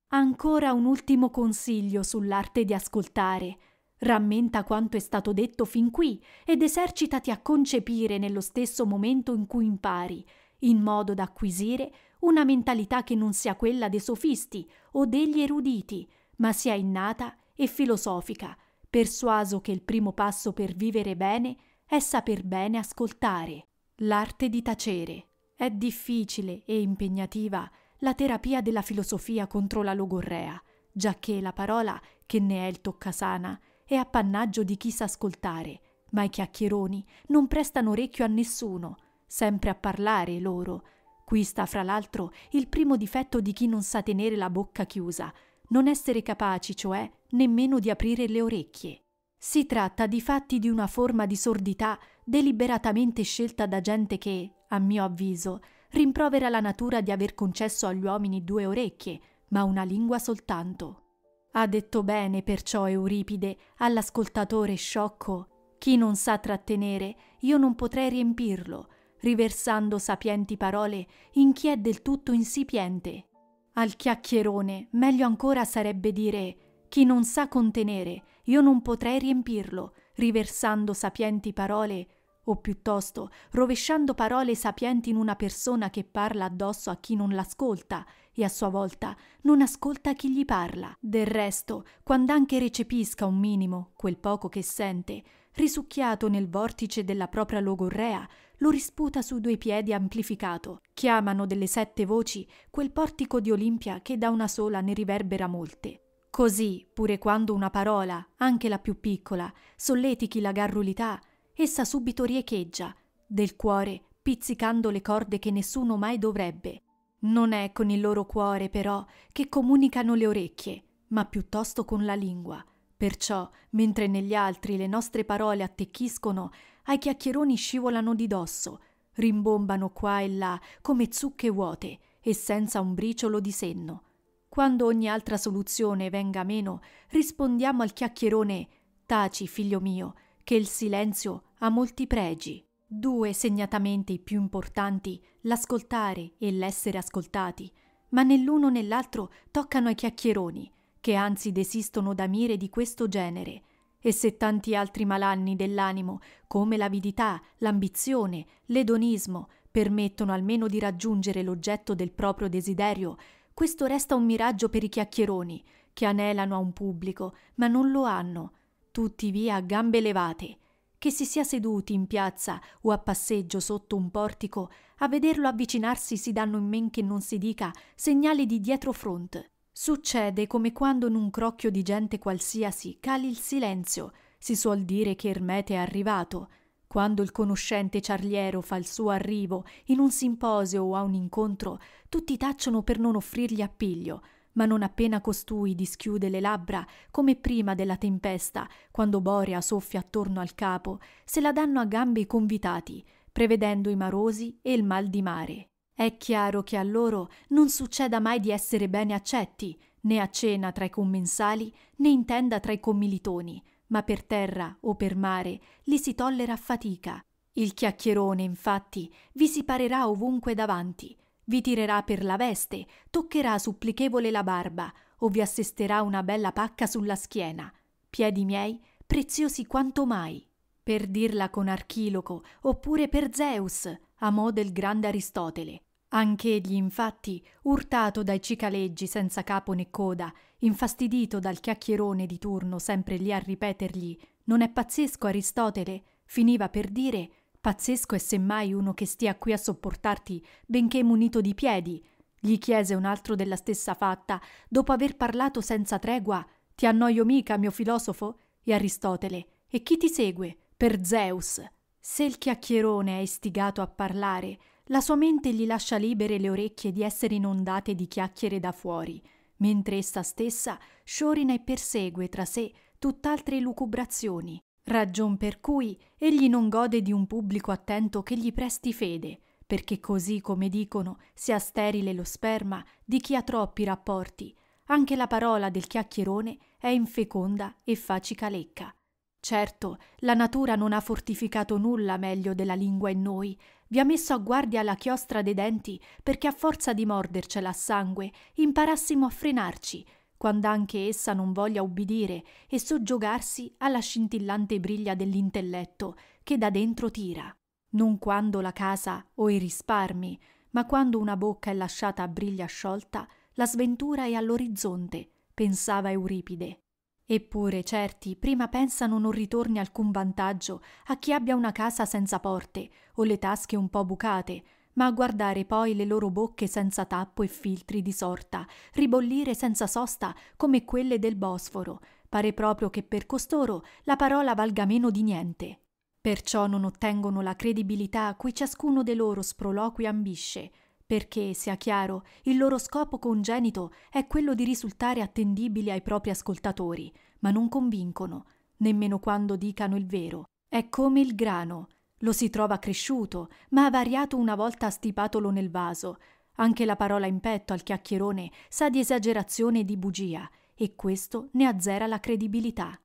Ancora un ultimo consiglio sull'arte di ascoltare. Rammenta quanto è stato detto fin qui ed esercitati a concepire nello stesso momento in cui impari, in modo da acquisire una mentalità che non sia quella dei sofisti o degli eruditi, ma sia innata e filosofica, persuaso che il primo passo per vivere bene è saper bene ascoltare. L'arte di tacere è difficile e impegnativa, la terapia della filosofia contro la logorrea, giacché la parola che ne è il toccasana è appannaggio di chi sa ascoltare, ma i chiacchieroni non prestano orecchio a nessuno, sempre a parlare loro. Qui sta fra l'altro il primo difetto di chi non sa tenere la bocca chiusa, non essere capaci, cioè, nemmeno di aprire le orecchie. Si tratta di fatti di una forma di sordità deliberatamente scelta da gente che, a mio avviso, rimprovera la natura di aver concesso agli uomini due orecchie, ma una lingua soltanto. Ha detto bene perciò Euripide all'ascoltatore sciocco chi non sa trattenere, io non potrei riempirlo, riversando sapienti parole in chi è del tutto insipiente. Al chiacchierone, meglio ancora sarebbe dire chi non sa contenere, io non potrei riempirlo, riversando sapienti parole o piuttosto rovesciando parole sapienti in una persona che parla addosso a chi non l'ascolta e a sua volta non ascolta chi gli parla. Del resto, quando anche recepisca un minimo quel poco che sente, risucchiato nel vortice della propria logorrea, lo risputa su due piedi amplificato. Chiamano delle sette voci quel portico di Olimpia che da una sola ne riverbera molte. Così, pure quando una parola, anche la più piccola, solletichi la garrulità, essa subito riecheggia, del cuore pizzicando le corde che nessuno mai dovrebbe. Non è con il loro cuore, però, che comunicano le orecchie, ma piuttosto con la lingua. Perciò, mentre negli altri le nostre parole attecchiscono, ai chiacchieroni scivolano di dosso, rimbombano qua e là come zucche vuote e senza un briciolo di senno. Quando ogni altra soluzione venga meno, rispondiamo al chiacchierone Taci, figlio mio, che il silenzio ha molti pregi, due segnatamente i più importanti, l'ascoltare e l'essere ascoltati, ma nell'uno nell'altro toccano ai chiacchieroni, che anzi desistono da mire di questo genere, e se tanti altri malanni dell'animo, come l'avidità, l'ambizione, l'edonismo, permettono almeno di raggiungere l'oggetto del proprio desiderio, questo resta un miraggio per i chiacchieroni, che anelano a un pubblico, ma non lo hanno, tutti via a gambe levate, che si sia seduti in piazza o a passeggio sotto un portico, a vederlo avvicinarsi si danno in men che non si dica segnali di dietro front. Succede come quando in un crocchio di gente qualsiasi cali il silenzio, si suol dire che Ermete è arrivato. Quando il conoscente ciarliero fa il suo arrivo in un simposio o a un incontro, tutti tacciono per non offrirgli appiglio, ma non appena costui dischiude le labbra, come prima della tempesta, quando Borea soffia attorno al capo, se la danno a gambe i convitati, prevedendo i marosi e il mal di mare. È chiaro che a loro non succeda mai di essere bene accetti, né a cena tra i commensali, né in tenda tra i commilitoni, ma per terra o per mare li si tollera a fatica. Il chiacchierone, infatti, vi si parerà ovunque davanti, vi tirerà per la veste, toccherà supplichevole la barba, o vi assesterà una bella pacca sulla schiena. Piedi miei, preziosi quanto mai. Per dirla con Archiloco, oppure per Zeus, amò del grande Aristotele. Anch'egli, infatti, urtato dai cicaleggi senza capo né coda, infastidito dal chiacchierone di turno sempre lì a ripetergli «Non è pazzesco Aristotele?», finiva per dire Pazzesco è semmai uno che stia qui a sopportarti, benché munito di piedi, gli chiese un altro della stessa fatta, dopo aver parlato senza tregua. Ti annoio mica, mio filosofo? E Aristotele. E chi ti segue? Per Zeus. Se il chiacchierone è istigato a parlare, la sua mente gli lascia libere le orecchie di essere inondate di chiacchiere da fuori, mentre essa stessa sciorina e persegue tra sé tutt'altre lucubrazioni ragion per cui egli non gode di un pubblico attento che gli presti fede, perché così come dicono sia sterile lo sperma di chi ha troppi rapporti, anche la parola del chiacchierone è infeconda e facica lecca. Certo, la natura non ha fortificato nulla meglio della lingua in noi, vi ha messo a guardia la chiostra dei denti perché a forza di mordercela a sangue imparassimo a frenarci, quando anche essa non voglia ubbidire e soggiogarsi alla scintillante briglia dell'intelletto che da dentro tira, non quando la casa o i risparmi, ma quando una bocca è lasciata a briglia sciolta, la sventura è all'orizzonte, pensava Euripide. Eppure certi prima pensano non ritorni alcun vantaggio a chi abbia una casa senza porte o le tasche un po bucate ma a guardare poi le loro bocche senza tappo e filtri di sorta, ribollire senza sosta come quelle del Bosforo, pare proprio che per costoro la parola valga meno di niente. Perciò non ottengono la credibilità a cui ciascuno dei loro sproloqui ambisce, perché, sia chiaro, il loro scopo congenito è quello di risultare attendibili ai propri ascoltatori, ma non convincono, nemmeno quando dicano il vero. È come il grano, lo si trova cresciuto, ma ha variato una volta stipatolo nel vaso. Anche la parola in petto al chiacchierone sa di esagerazione e di bugia, e questo ne azzera la credibilità.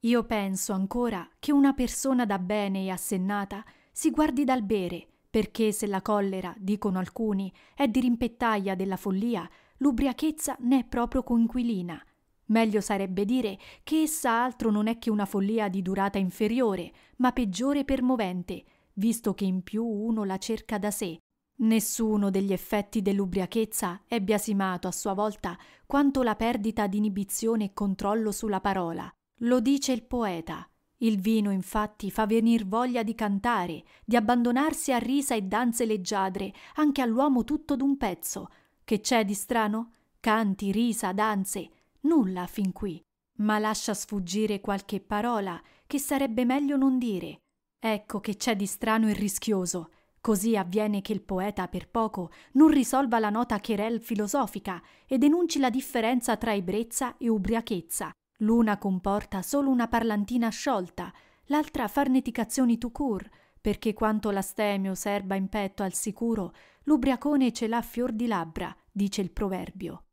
Io penso ancora che una persona da bene e assennata si guardi dal bere, perché se la collera, dicono alcuni, è di rimpettaia della follia, l'ubriachezza ne è proprio coinquilina. Meglio sarebbe dire che essa altro non è che una follia di durata inferiore, ma peggiore per movente, visto che in più uno la cerca da sé. Nessuno degli effetti dell'ubriachezza è biasimato a sua volta quanto la perdita di inibizione e controllo sulla parola. Lo dice il poeta. Il vino infatti fa venir voglia di cantare, di abbandonarsi a risa e danze leggiadre, anche all'uomo tutto d'un pezzo. Che c'è di strano? Canti, risa, danze, nulla fin qui, ma lascia sfuggire qualche parola che sarebbe meglio non dire. Ecco che c'è di strano e rischioso. Così avviene che il poeta per poco non risolva la nota querel filosofica e denunci la differenza tra ebbrezza e ubriachezza. L'una comporta solo una parlantina sciolta, l'altra farneticazioni tout court, perché quanto l'astemio serba in petto al sicuro, l'ubriacone ce l'ha fior di labbra, dice il proverbio.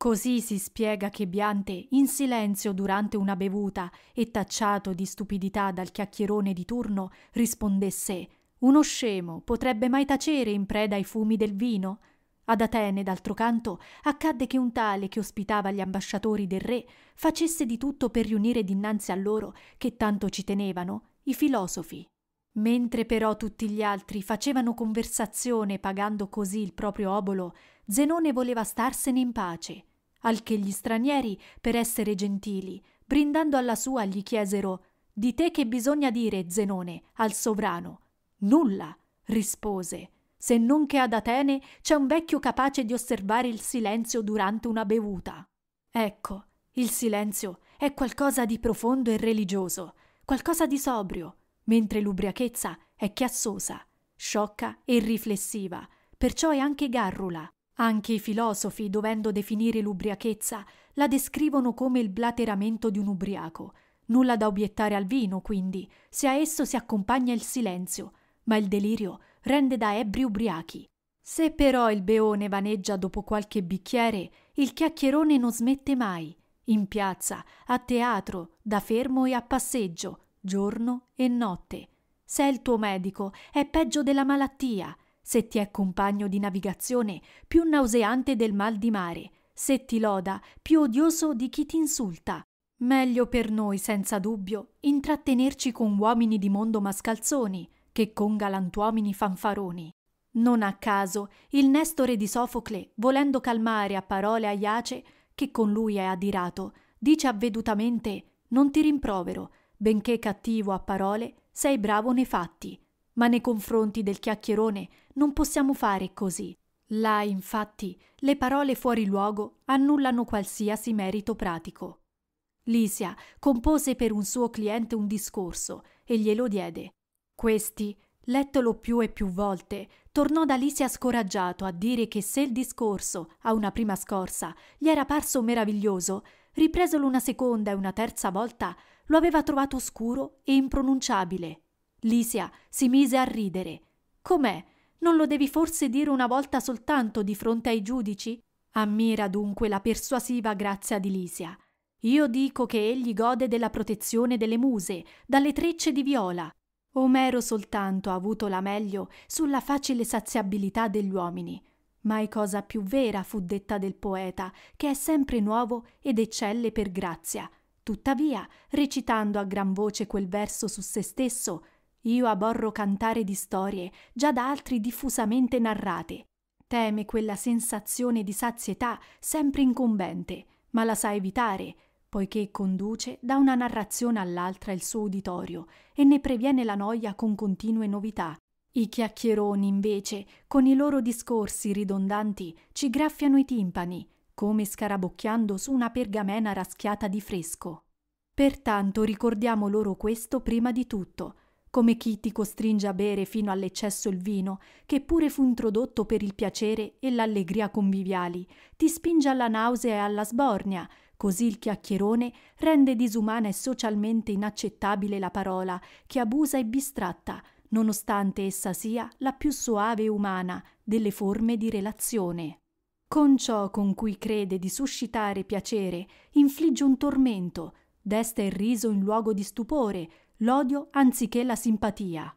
Così si spiega che Biante, in silenzio durante una bevuta e tacciato di stupidità dal chiacchierone di turno, rispondesse Uno scemo potrebbe mai tacere in preda ai fumi del vino? Ad Atene, d'altro canto, accadde che un tale che ospitava gli ambasciatori del re facesse di tutto per riunire dinanzi a loro, che tanto ci tenevano, i filosofi. Mentre però tutti gli altri facevano conversazione pagando così il proprio obolo, Zenone voleva starsene in pace al che gli stranieri, per essere gentili, brindando alla sua, gli chiesero Di te che bisogna dire, Zenone, al sovrano? Nulla, rispose, se non che ad Atene c'è un vecchio capace di osservare il silenzio durante una bevuta. Ecco, il silenzio è qualcosa di profondo e religioso, qualcosa di sobrio, mentre l'ubriachezza è chiassosa, sciocca e riflessiva, perciò è anche garrula, anche i filosofi, dovendo definire l'ubriachezza, la descrivono come il blateramento di un ubriaco. Nulla da obiettare al vino, quindi, se a esso si accompagna il silenzio, ma il delirio rende da ebri ubriachi. Se però il beone vaneggia dopo qualche bicchiere, il chiacchierone non smette mai, in piazza, a teatro, da fermo e a passeggio, giorno e notte. Se il tuo medico, è peggio della malattia, se ti è compagno di navigazione, più nauseante del mal di mare, se ti loda, più odioso di chi ti insulta. Meglio per noi, senza dubbio, intrattenerci con uomini di mondo mascalzoni che con galantuomini fanfaroni. Non a caso, il Nestore di Sofocle, volendo calmare a parole Aiace, che con lui è adirato, dice avvedutamente: Non ti rimprovero, benché cattivo a parole, sei bravo nei fatti ma nei confronti del chiacchierone non possiamo fare così. Là, infatti, le parole fuori luogo annullano qualsiasi merito pratico. Lisia compose per un suo cliente un discorso e glielo diede. Questi, lettolo più e più volte, tornò da Lisia scoraggiato a dire che se il discorso, a una prima scorsa, gli era parso meraviglioso, ripresolo una seconda e una terza volta, lo aveva trovato scuro e impronunciabile. Lisia si mise a ridere. Com'è? Non lo devi forse dire una volta soltanto di fronte ai giudici? Ammira dunque la persuasiva grazia di Lisia. Io dico che egli gode della protezione delle muse, dalle trecce di viola. Omero soltanto ha avuto la meglio sulla facile saziabilità degli uomini. Mai cosa più vera fu detta del poeta, che è sempre nuovo ed eccelle per grazia. Tuttavia, recitando a gran voce quel verso su se stesso, io aborro cantare di storie già da altri diffusamente narrate. Teme quella sensazione di sazietà sempre incombente, ma la sa evitare, poiché conduce da una narrazione all'altra il suo uditorio e ne previene la noia con continue novità. I chiacchieroni, invece, con i loro discorsi ridondanti, ci graffiano i timpani, come scarabocchiando su una pergamena raschiata di fresco. Pertanto ricordiamo loro questo prima di tutto, come chi ti costringe a bere fino all'eccesso il vino, che pure fu introdotto per il piacere e l'allegria conviviali, ti spinge alla nausea e alla sbornia, così il chiacchierone rende disumana e socialmente inaccettabile la parola, che abusa e bistratta, nonostante essa sia la più soave e umana delle forme di relazione. Con ciò con cui crede di suscitare piacere, infligge un tormento, desta il riso in luogo di stupore, l'odio anziché la simpatia.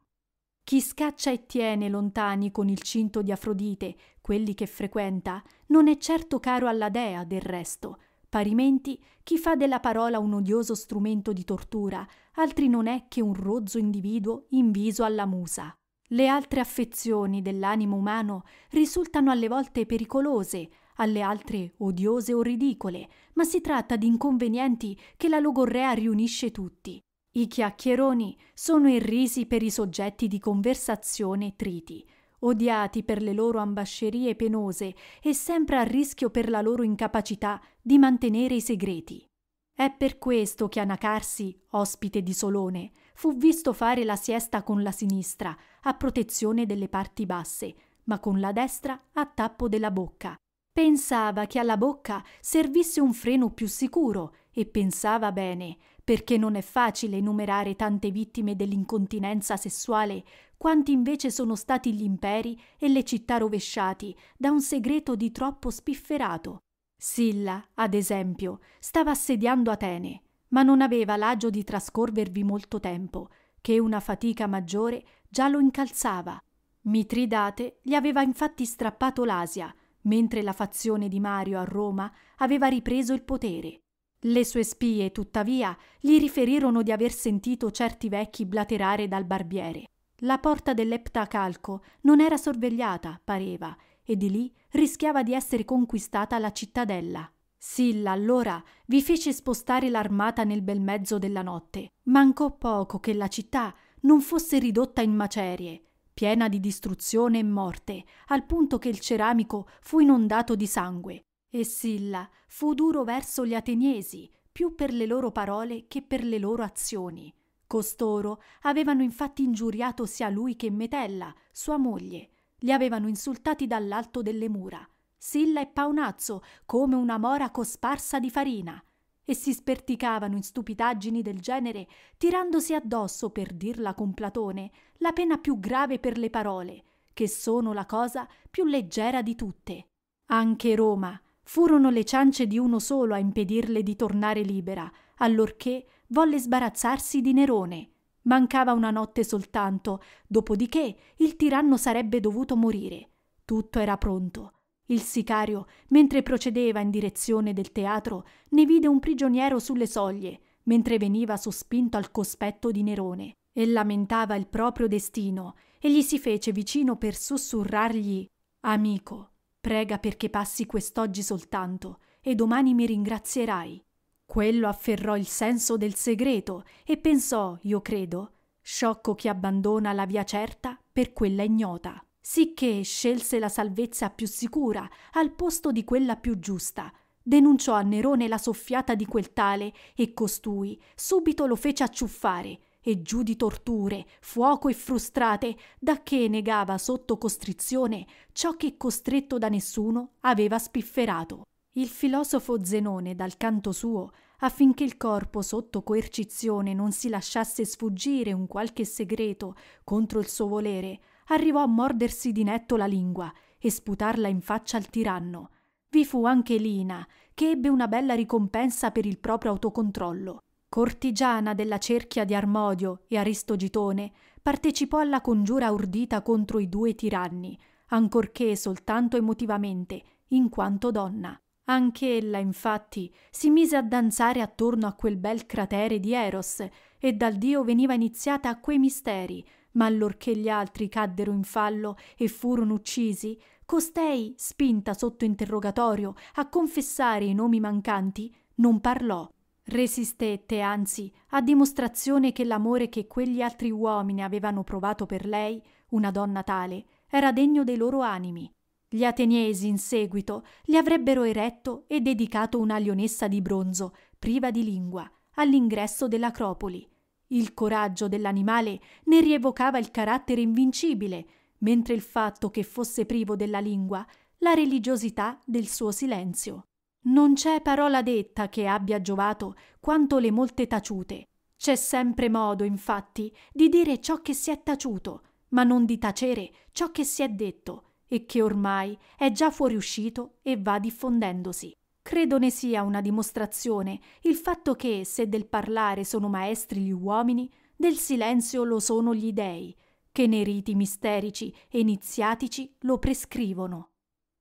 Chi scaccia e tiene lontani con il cinto di Afrodite quelli che frequenta, non è certo caro alla dea del resto. Parimenti, chi fa della parola un odioso strumento di tortura, altri non è che un rozzo individuo inviso alla musa. Le altre affezioni dell'animo umano risultano alle volte pericolose, alle altre odiose o ridicole, ma si tratta di inconvenienti che la logorrea riunisce tutti. I chiacchieroni sono irrisi per i soggetti di conversazione triti, odiati per le loro ambascerie penose e sempre a rischio per la loro incapacità di mantenere i segreti. È per questo che Anacarsi, ospite di Solone, fu visto fare la siesta con la sinistra, a protezione delle parti basse, ma con la destra a tappo della bocca. Pensava che alla bocca servisse un freno più sicuro e pensava bene, perché non è facile enumerare tante vittime dell'incontinenza sessuale, quanti invece sono stati gli imperi e le città rovesciati da un segreto di troppo spifferato. Silla, ad esempio, stava assediando Atene, ma non aveva l'agio di trascorvervi molto tempo, che una fatica maggiore già lo incalzava. Mitridate gli aveva infatti strappato l'Asia, mentre la fazione di Mario a Roma aveva ripreso il potere le sue spie, tuttavia, gli riferirono di aver sentito certi vecchi blaterare dal barbiere. La porta dell'Eptacalco non era sorvegliata, pareva, e di lì rischiava di essere conquistata la cittadella. Silla allora vi fece spostare l'armata nel bel mezzo della notte. Mancò poco che la città non fosse ridotta in macerie, piena di distruzione e morte, al punto che il ceramico fu inondato di sangue e Silla fu duro verso gli ateniesi, più per le loro parole che per le loro azioni. Costoro avevano infatti ingiuriato sia lui che Metella, sua moglie. Li avevano insultati dall'alto delle mura. Silla e Paonazzo come una mora cosparsa di farina e si sperticavano in stupidaggini del genere, tirandosi addosso, per dirla con Platone, la pena più grave per le parole, che sono la cosa più leggera di tutte. Anche Roma, Furono le ciance di uno solo a impedirle di tornare libera, allorché volle sbarazzarsi di Nerone. Mancava una notte soltanto, dopodiché il tiranno sarebbe dovuto morire. Tutto era pronto. Il sicario, mentre procedeva in direzione del teatro, ne vide un prigioniero sulle soglie, mentre veniva sospinto al cospetto di Nerone, e lamentava il proprio destino, e gli si fece vicino per sussurrargli Amico, Prega perché passi quest'oggi soltanto, e domani mi ringrazierai. Quello afferrò il senso del segreto e pensò, io credo, sciocco chi abbandona la via certa per quella ignota. Sicché scelse la salvezza più sicura al posto di quella più giusta, denunciò a Nerone la soffiata di quel tale e costui subito lo fece acciuffare e giù di torture, fuoco e frustrate, da che negava sotto costrizione ciò che costretto da nessuno aveva spifferato. Il filosofo Zenone, dal canto suo, affinché il corpo sotto coercizione non si lasciasse sfuggire un qualche segreto contro il suo volere, arrivò a mordersi di netto la lingua e sputarla in faccia al tiranno. Vi fu anche Lina, che ebbe una bella ricompensa per il proprio autocontrollo cortigiana della cerchia di Armodio e Aristogitone, partecipò alla congiura urdita contro i due tiranni, ancorché soltanto emotivamente, in quanto donna. Anche ella, infatti, si mise a danzare attorno a quel bel cratere di Eros, e dal dio veniva iniziata a quei misteri, ma allorché gli altri caddero in fallo e furono uccisi, costei, spinta sotto interrogatorio a confessare i nomi mancanti, non parlò, Resistette, anzi, a dimostrazione che l'amore che quegli altri uomini avevano provato per lei, una donna tale, era degno dei loro animi. Gli ateniesi in seguito gli avrebbero eretto e dedicato una lionessa di bronzo, priva di lingua, all'ingresso dell'Acropoli. Il coraggio dell'animale ne rievocava il carattere invincibile, mentre il fatto che fosse privo della lingua, la religiosità del suo silenzio. Non c'è parola detta che abbia giovato quanto le molte taciute. C'è sempre modo, infatti, di dire ciò che si è taciuto, ma non di tacere ciò che si è detto e che ormai è già fuoriuscito e va diffondendosi. Credo ne sia una dimostrazione il fatto che, se del parlare sono maestri gli uomini, del silenzio lo sono gli dei, che nei riti misterici e iniziatici lo prescrivono.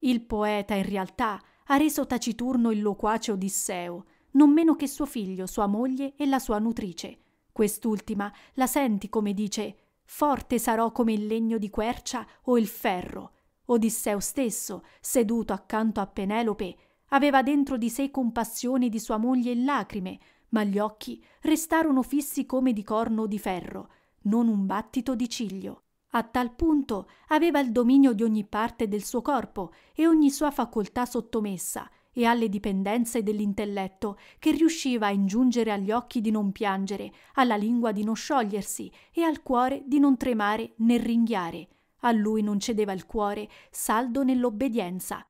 Il poeta in realtà ha reso taciturno il loquace Odisseo, non meno che suo figlio, sua moglie e la sua nutrice. Quest'ultima la senti come dice Forte sarò come il legno di quercia o il ferro. Odisseo stesso, seduto accanto a Penelope, aveva dentro di sé compassione di sua moglie e lacrime, ma gli occhi restarono fissi come di corno o di ferro, non un battito di ciglio. A tal punto aveva il dominio di ogni parte del suo corpo e ogni sua facoltà sottomessa e alle dipendenze dell'intelletto che riusciva a ingiungere agli occhi di non piangere, alla lingua di non sciogliersi e al cuore di non tremare né ringhiare. A lui non cedeva il cuore, saldo nell'obbedienza.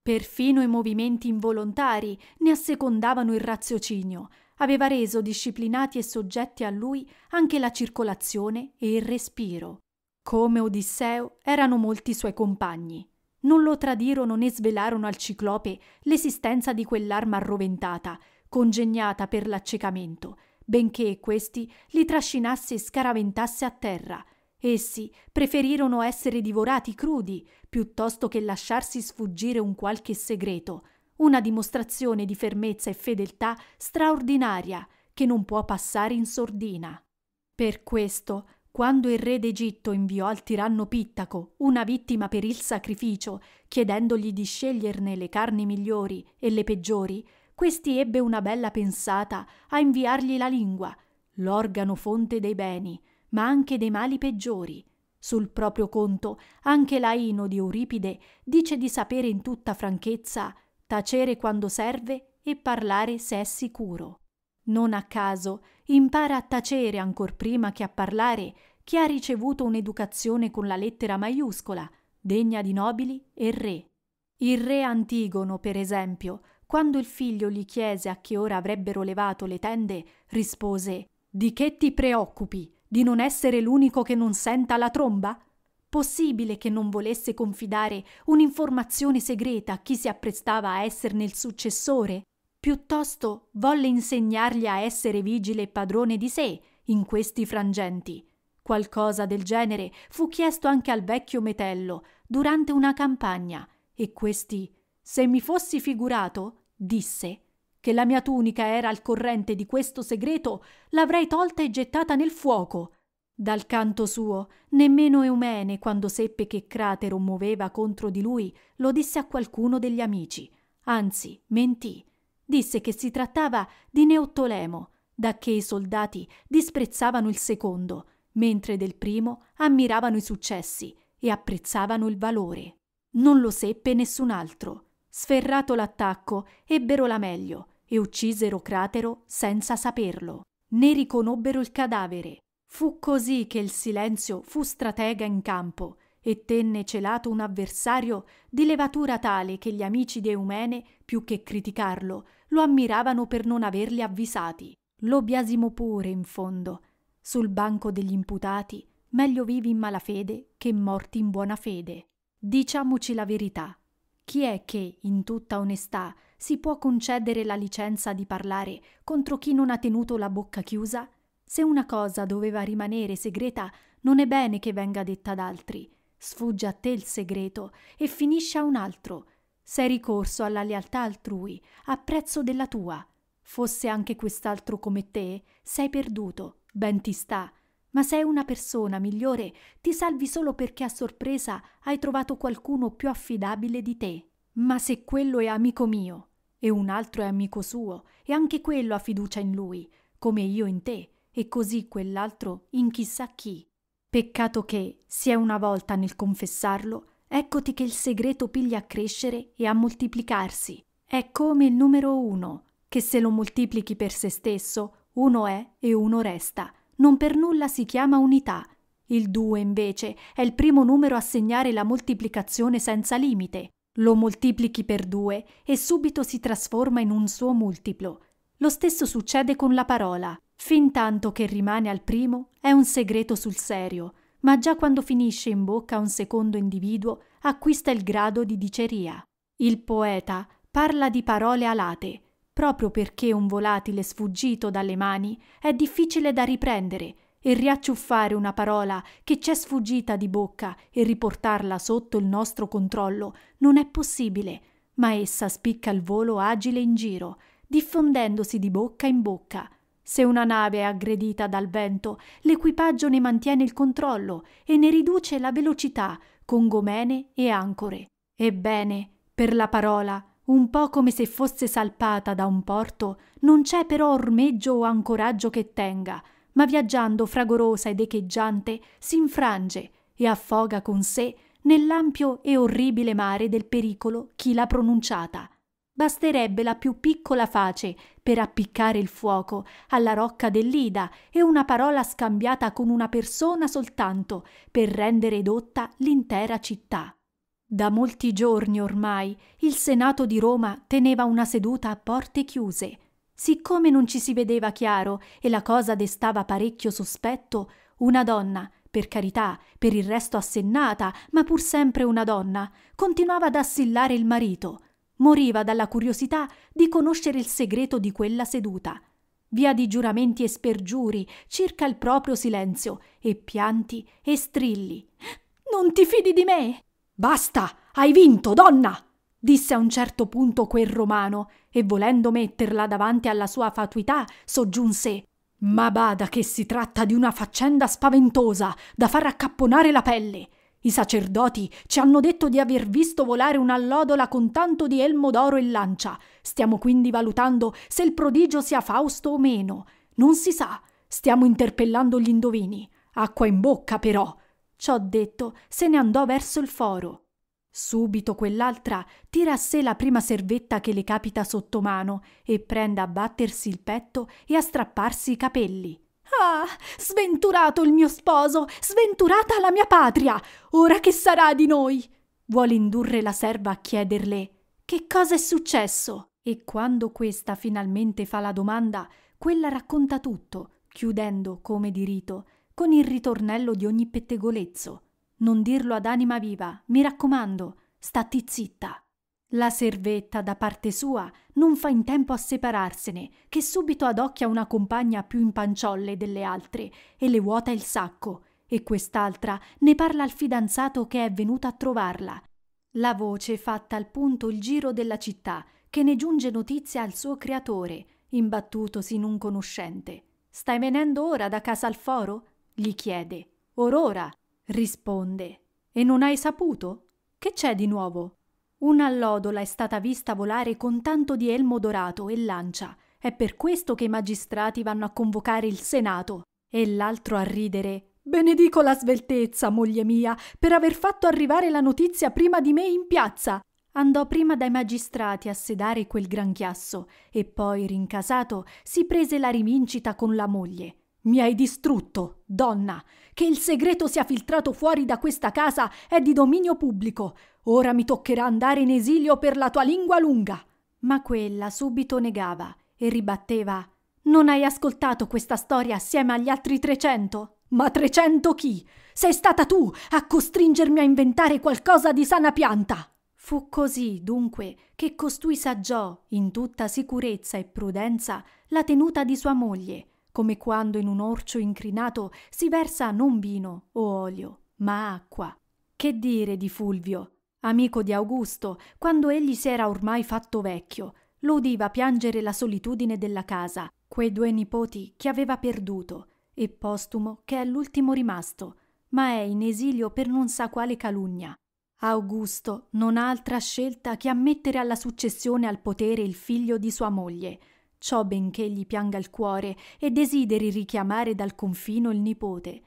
Perfino i movimenti involontari ne assecondavano il raziocinio, aveva reso disciplinati e soggetti a lui anche la circolazione e il respiro. Come Odisseo erano molti suoi compagni. Non lo tradirono né svelarono al ciclope l'esistenza di quell'arma arroventata, congegnata per l'accecamento, benché questi li trascinasse e scaraventasse a terra. Essi preferirono essere divorati crudi piuttosto che lasciarsi sfuggire un qualche segreto, una dimostrazione di fermezza e fedeltà straordinaria che non può passare in sordina. Per questo quando il re d'Egitto inviò al tiranno Pittaco una vittima per il sacrificio, chiedendogli di sceglierne le carni migliori e le peggiori, questi ebbe una bella pensata a inviargli la lingua, l'organo fonte dei beni, ma anche dei mali peggiori. Sul proprio conto, anche Laino di Euripide dice di sapere in tutta franchezza tacere quando serve e parlare se è sicuro. Non a caso impara a tacere ancor prima che a parlare chi ha ricevuto un'educazione con la lettera maiuscola, degna di nobili e re. Il re Antigono, per esempio, quando il figlio gli chiese a che ora avrebbero levato le tende, rispose Di che ti preoccupi? Di non essere l'unico che non senta la tromba? Possibile che non volesse confidare un'informazione segreta a chi si apprestava a esserne il successore? Piuttosto volle insegnargli a essere vigile e padrone di sé in questi frangenti. Qualcosa del genere fu chiesto anche al vecchio metello durante una campagna e questi, se mi fossi figurato, disse che la mia tunica era al corrente di questo segreto, l'avrei tolta e gettata nel fuoco. Dal canto suo, nemmeno Eumene, quando seppe che Cratero muoveva contro di lui, lo disse a qualcuno degli amici. Anzi, mentì disse che si trattava di Neottolemo, da che i soldati disprezzavano il secondo, mentre del primo ammiravano i successi e apprezzavano il valore. Non lo seppe nessun altro. Sferrato l'attacco, ebbero la meglio e uccisero Cratero senza saperlo. Ne riconobbero il cadavere. Fu così che il silenzio fu stratega in campo e tenne celato un avversario di levatura tale che gli amici di Eumene, più che criticarlo, lo ammiravano per non averli avvisati. Lo biasimo pure, in fondo. Sul banco degli imputati, meglio vivi in malafede che morti in buona fede. Diciamoci la verità. Chi è che, in tutta onestà, si può concedere la licenza di parlare contro chi non ha tenuto la bocca chiusa? Se una cosa doveva rimanere segreta, non è bene che venga detta ad altri. Sfugge a te il segreto e finisce a un altro, sei ricorso alla lealtà altrui, a prezzo della tua. Fosse anche quest'altro come te, sei perduto, ben ti sta. Ma sei una persona migliore, ti salvi solo perché a sorpresa hai trovato qualcuno più affidabile di te. Ma se quello è amico mio, e un altro è amico suo, e anche quello ha fiducia in lui, come io in te, e così quell'altro in chissà chi. Peccato che, sia una volta nel confessarlo, Eccoti che il segreto piglia a crescere e a moltiplicarsi. È come il numero uno, che se lo moltiplichi per se stesso, uno è e uno resta. Non per nulla si chiama unità. Il 2 invece è il primo numero a segnare la moltiplicazione senza limite. Lo moltiplichi per 2 e subito si trasforma in un suo multiplo. Lo stesso succede con la parola. Fin tanto che rimane al primo, è un segreto sul serio ma già quando finisce in bocca a un secondo individuo acquista il grado di diceria. Il poeta parla di parole alate, proprio perché un volatile sfuggito dalle mani è difficile da riprendere e riacciuffare una parola che ci è sfuggita di bocca e riportarla sotto il nostro controllo non è possibile, ma essa spicca il volo agile in giro, diffondendosi di bocca in bocca, se una nave è aggredita dal vento, l'equipaggio ne mantiene il controllo e ne riduce la velocità con gomene e ancore. Ebbene, per la parola, un po' come se fosse salpata da un porto, non c'è però ormeggio o ancoraggio che tenga, ma viaggiando fragorosa ed echeggiante si infrange e affoga con sé nell'ampio e orribile mare del pericolo chi l'ha pronunciata basterebbe la più piccola face per appiccare il fuoco alla rocca dell'Ida e una parola scambiata con una persona soltanto per rendere dotta l'intera città. Da molti giorni ormai il Senato di Roma teneva una seduta a porte chiuse. Siccome non ci si vedeva chiaro e la cosa destava parecchio sospetto, una donna, per carità, per il resto assennata, ma pur sempre una donna, continuava ad assillare il marito moriva dalla curiosità di conoscere il segreto di quella seduta, via di giuramenti e spergiuri circa il proprio silenzio e pianti e strilli. Non ti fidi di me? Basta, hai vinto, donna! disse a un certo punto quel romano e volendo metterla davanti alla sua fatuità soggiunse ma bada che si tratta di una faccenda spaventosa da far accapponare la pelle i sacerdoti ci hanno detto di aver visto volare un'allodola con tanto di elmo d'oro e lancia. Stiamo quindi valutando se il prodigio sia Fausto o meno. Non si sa. Stiamo interpellando gli indovini. Acqua in bocca, però. Ciò detto, se ne andò verso il foro. Subito quell'altra tira a sé la prima servetta che le capita sotto mano e prende a battersi il petto e a strapparsi i capelli. Ah, sventurato il mio sposo, sventurata la mia patria! Ora che sarà di noi? Vuole indurre la serva a chiederle che cosa è successo. E quando questa finalmente fa la domanda, quella racconta tutto, chiudendo, come di rito, con il ritornello di ogni pettegolezzo. Non dirlo ad anima viva, mi raccomando, statti zitta. La servetta, da parte sua, non fa in tempo a separarsene, che subito adocchia una compagna più in panciolle delle altre e le vuota il sacco, e quest'altra ne parla al fidanzato che è venuto a trovarla. La voce fatta al punto il giro della città, che ne giunge notizia al suo creatore, imbattutosi in un conoscente. Stai venendo ora da casa al foro? gli chiede. Orora, risponde. E non hai saputo? Che c'è di nuovo? Un'allodola è stata vista volare con tanto di elmo dorato e lancia. È per questo che i magistrati vanno a convocare il Senato. E l'altro a ridere. Benedico la sveltezza, moglie mia, per aver fatto arrivare la notizia prima di me in piazza. Andò prima dai magistrati a sedare quel gran chiasso e poi, rincasato, si prese la rivincita con la moglie. Mi hai distrutto, donna. Che il segreto sia filtrato fuori da questa casa è di dominio pubblico. Ora mi toccherà andare in esilio per la tua lingua lunga. Ma quella subito negava e ribatteva Non hai ascoltato questa storia assieme agli altri trecento? Ma trecento chi? Sei stata tu a costringermi a inventare qualcosa di sana pianta. Fu così, dunque, che costui saggiò, in tutta sicurezza e prudenza, la tenuta di sua moglie, come quando in un orcio incrinato si versa non vino o olio, ma acqua. Che dire di Fulvio, Amico di Augusto, quando egli si era ormai fatto vecchio, lo udiva piangere la solitudine della casa, quei due nipoti che aveva perduto, e Postumo che è l'ultimo rimasto, ma è in esilio per non sa quale calunnia. Augusto non ha altra scelta che ammettere alla successione al potere il figlio di sua moglie, ciò benché gli pianga il cuore e desideri richiamare dal confino il nipote,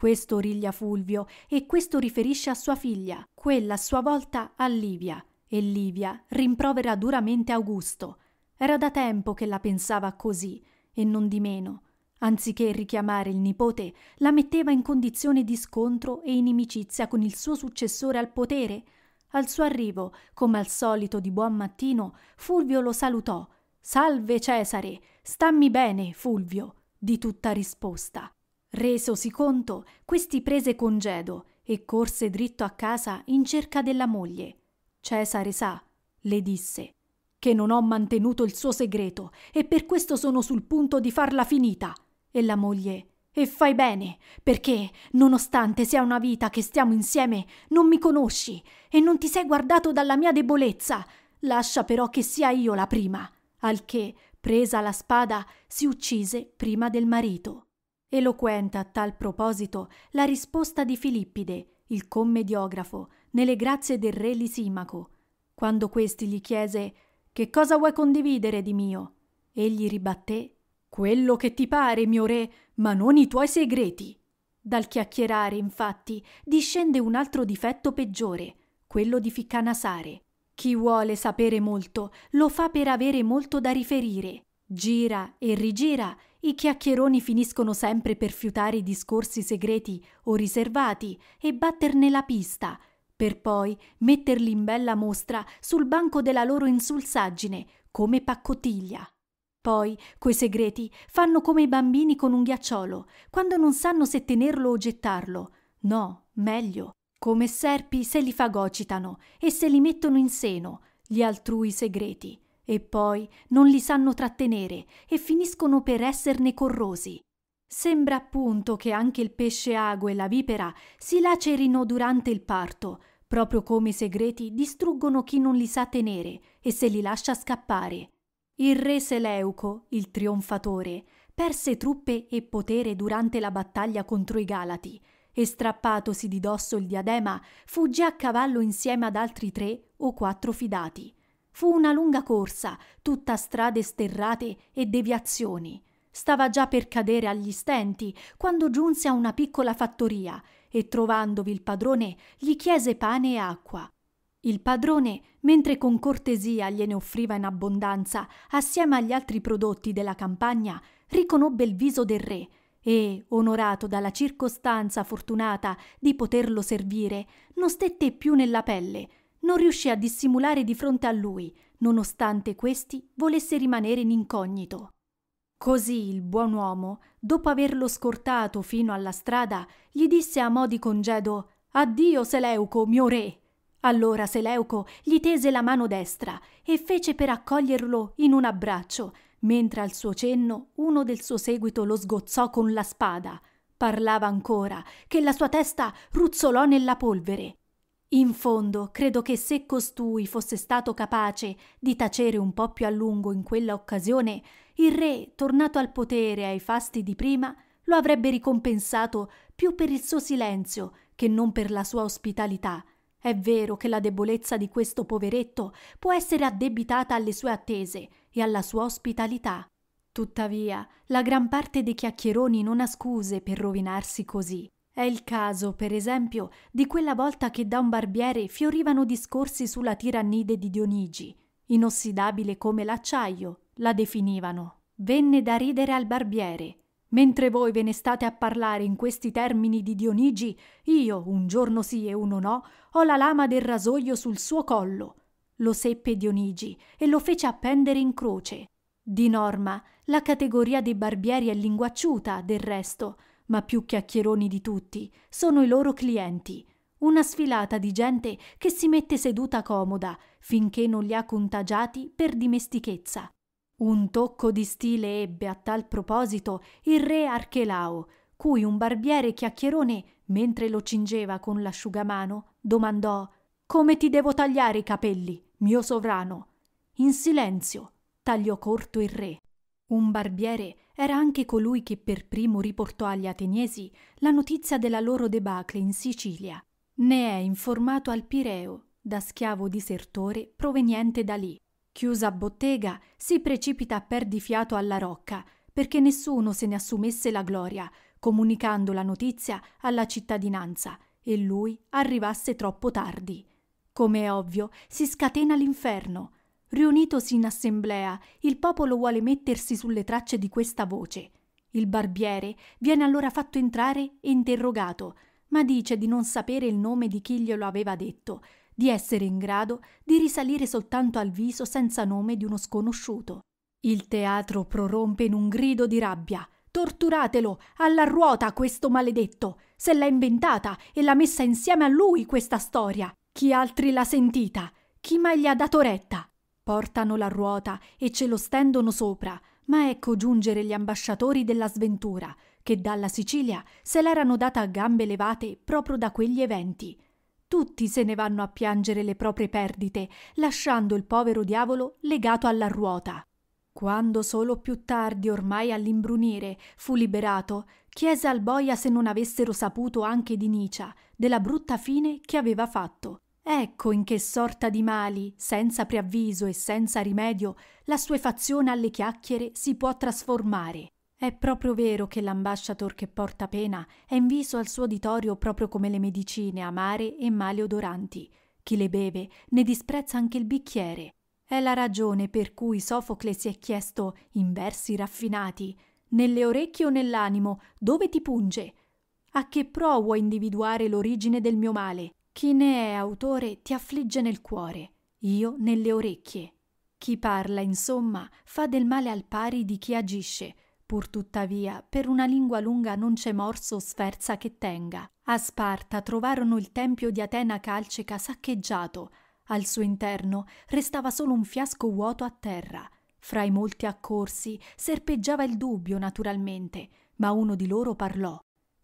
questo origlia Fulvio e questo riferisce a sua figlia, quella a sua volta a Livia, e Livia rimprovera duramente Augusto. Era da tempo che la pensava così, e non di meno. Anziché richiamare il nipote, la metteva in condizione di scontro e inimicizia con il suo successore al potere. Al suo arrivo, come al solito di buon mattino, Fulvio lo salutò. Salve Cesare, stammi bene, Fulvio, di tutta risposta. Resosi conto, questi prese congedo e corse dritto a casa in cerca della moglie. Cesare sa, le disse, che non ho mantenuto il suo segreto e per questo sono sul punto di farla finita. E la moglie e fai bene, perché, nonostante sia una vita che stiamo insieme, non mi conosci e non ti sei guardato dalla mia debolezza. Lascia però che sia io la prima. Al che, presa la spada, si uccise prima del marito. Eloquenta a tal proposito la risposta di Filippide, il commediografo, nelle grazie del re Lisimaco, quando questi gli chiese Che cosa vuoi condividere di mio? Egli ribatté Quello che ti pare, mio re, ma non i tuoi segreti. Dal chiacchierare, infatti, discende un altro difetto peggiore, quello di ficcanasare. Chi vuole sapere molto lo fa per avere molto da riferire. Gira e rigira, i chiacchieroni finiscono sempre per fiutare i discorsi segreti o riservati e batterne la pista, per poi metterli in bella mostra sul banco della loro insulsaggine, come paccottiglia. Poi, quei segreti fanno come i bambini con un ghiacciolo, quando non sanno se tenerlo o gettarlo. No, meglio, come serpi se li fagocitano e se li mettono in seno, gli altrui segreti e poi non li sanno trattenere e finiscono per esserne corrosi. Sembra appunto che anche il pesce ago e la vipera si lacerino durante il parto, proprio come i segreti distruggono chi non li sa tenere e se li lascia scappare. Il re Seleuco, il trionfatore, perse truppe e potere durante la battaglia contro i Galati e strappatosi di dosso il diadema, fuggì a cavallo insieme ad altri tre o quattro fidati Fu una lunga corsa, tutta strade sterrate e deviazioni. Stava già per cadere agli stenti quando giunse a una piccola fattoria e trovandovi il padrone gli chiese pane e acqua. Il padrone, mentre con cortesia gliene offriva in abbondanza, assieme agli altri prodotti della campagna, riconobbe il viso del re e, onorato dalla circostanza fortunata di poterlo servire, non stette più nella pelle, non riuscì a dissimulare di fronte a lui, nonostante questi volesse rimanere in incognito. Così il buon uomo, dopo averlo scortato fino alla strada, gli disse a mo' di congedo Addio Seleuco, mio re. Allora Seleuco gli tese la mano destra e fece per accoglierlo in un abbraccio, mentre al suo cenno uno del suo seguito lo sgozzò con la spada. Parlava ancora, che la sua testa ruzzolò nella polvere. In fondo, credo che se costui fosse stato capace di tacere un po' più a lungo in quella occasione, il re, tornato al potere e ai fasti di prima, lo avrebbe ricompensato più per il suo silenzio che non per la sua ospitalità. È vero che la debolezza di questo poveretto può essere addebitata alle sue attese e alla sua ospitalità. Tuttavia, la gran parte dei chiacchieroni non ha scuse per rovinarsi così. È il caso, per esempio, di quella volta che da un barbiere fiorivano discorsi sulla tirannide di Dionigi, inossidabile come l'acciaio, la definivano. Venne da ridere al barbiere. Mentre voi ve ne state a parlare in questi termini di Dionigi, io, un giorno sì e uno no, ho la lama del rasoio sul suo collo. Lo seppe Dionigi e lo fece appendere in croce. Di norma, la categoria dei barbieri è linguacciuta, del resto, ma più chiacchieroni di tutti, sono i loro clienti. Una sfilata di gente che si mette seduta comoda finché non li ha contagiati per dimestichezza. Un tocco di stile ebbe a tal proposito il re Archelao, cui un barbiere chiacchierone, mentre lo cingeva con l'asciugamano, domandò Come ti devo tagliare i capelli, mio sovrano? In silenzio tagliò corto il re. Un barbiere era anche colui che per primo riportò agli ateniesi la notizia della loro debacle in Sicilia. Ne è informato al Pireo, da schiavo disertore proveniente da lì. Chiusa bottega, si precipita a perdifiato alla rocca, perché nessuno se ne assumesse la gloria, comunicando la notizia alla cittadinanza, e lui arrivasse troppo tardi. Come è ovvio, si scatena l'inferno, Riunitosi in assemblea, il popolo vuole mettersi sulle tracce di questa voce. Il barbiere viene allora fatto entrare e interrogato, ma dice di non sapere il nome di chi glielo aveva detto, di essere in grado di risalire soltanto al viso senza nome di uno sconosciuto. Il teatro prorompe in un grido di rabbia. Torturatelo! Alla ruota questo maledetto! Se l'ha inventata e l'ha messa insieme a lui questa storia! Chi altri l'ha sentita? Chi mai gli ha dato retta? Portano la ruota e ce lo stendono sopra, ma ecco giungere gli ambasciatori della sventura, che dalla Sicilia se l'erano data a gambe levate proprio da quegli eventi. Tutti se ne vanno a piangere le proprie perdite, lasciando il povero diavolo legato alla ruota. Quando solo più tardi, ormai all'imbrunire, fu liberato, chiese al boia se non avessero saputo anche di Nicia, della brutta fine che aveva fatto. Ecco in che sorta di mali, senza preavviso e senza rimedio, la sua fazione alle chiacchiere si può trasformare. È proprio vero che l'ambasciatore che porta pena è inviso al suo uditorio proprio come le medicine amare e male odoranti. Chi le beve ne disprezza anche il bicchiere. È la ragione per cui Sofocle si è chiesto, in versi raffinati, nelle orecchie o nell'animo, dove ti punge? A che pro vuoi individuare l'origine del mio male? Chi ne è autore ti affligge nel cuore, io nelle orecchie. Chi parla, insomma, fa del male al pari di chi agisce, pur tuttavia per una lingua lunga non c'è morso o sferza che tenga. A Sparta trovarono il tempio di Atena calceca saccheggiato, al suo interno restava solo un fiasco vuoto a terra. Fra i molti accorsi serpeggiava il dubbio, naturalmente, ma uno di loro parlò.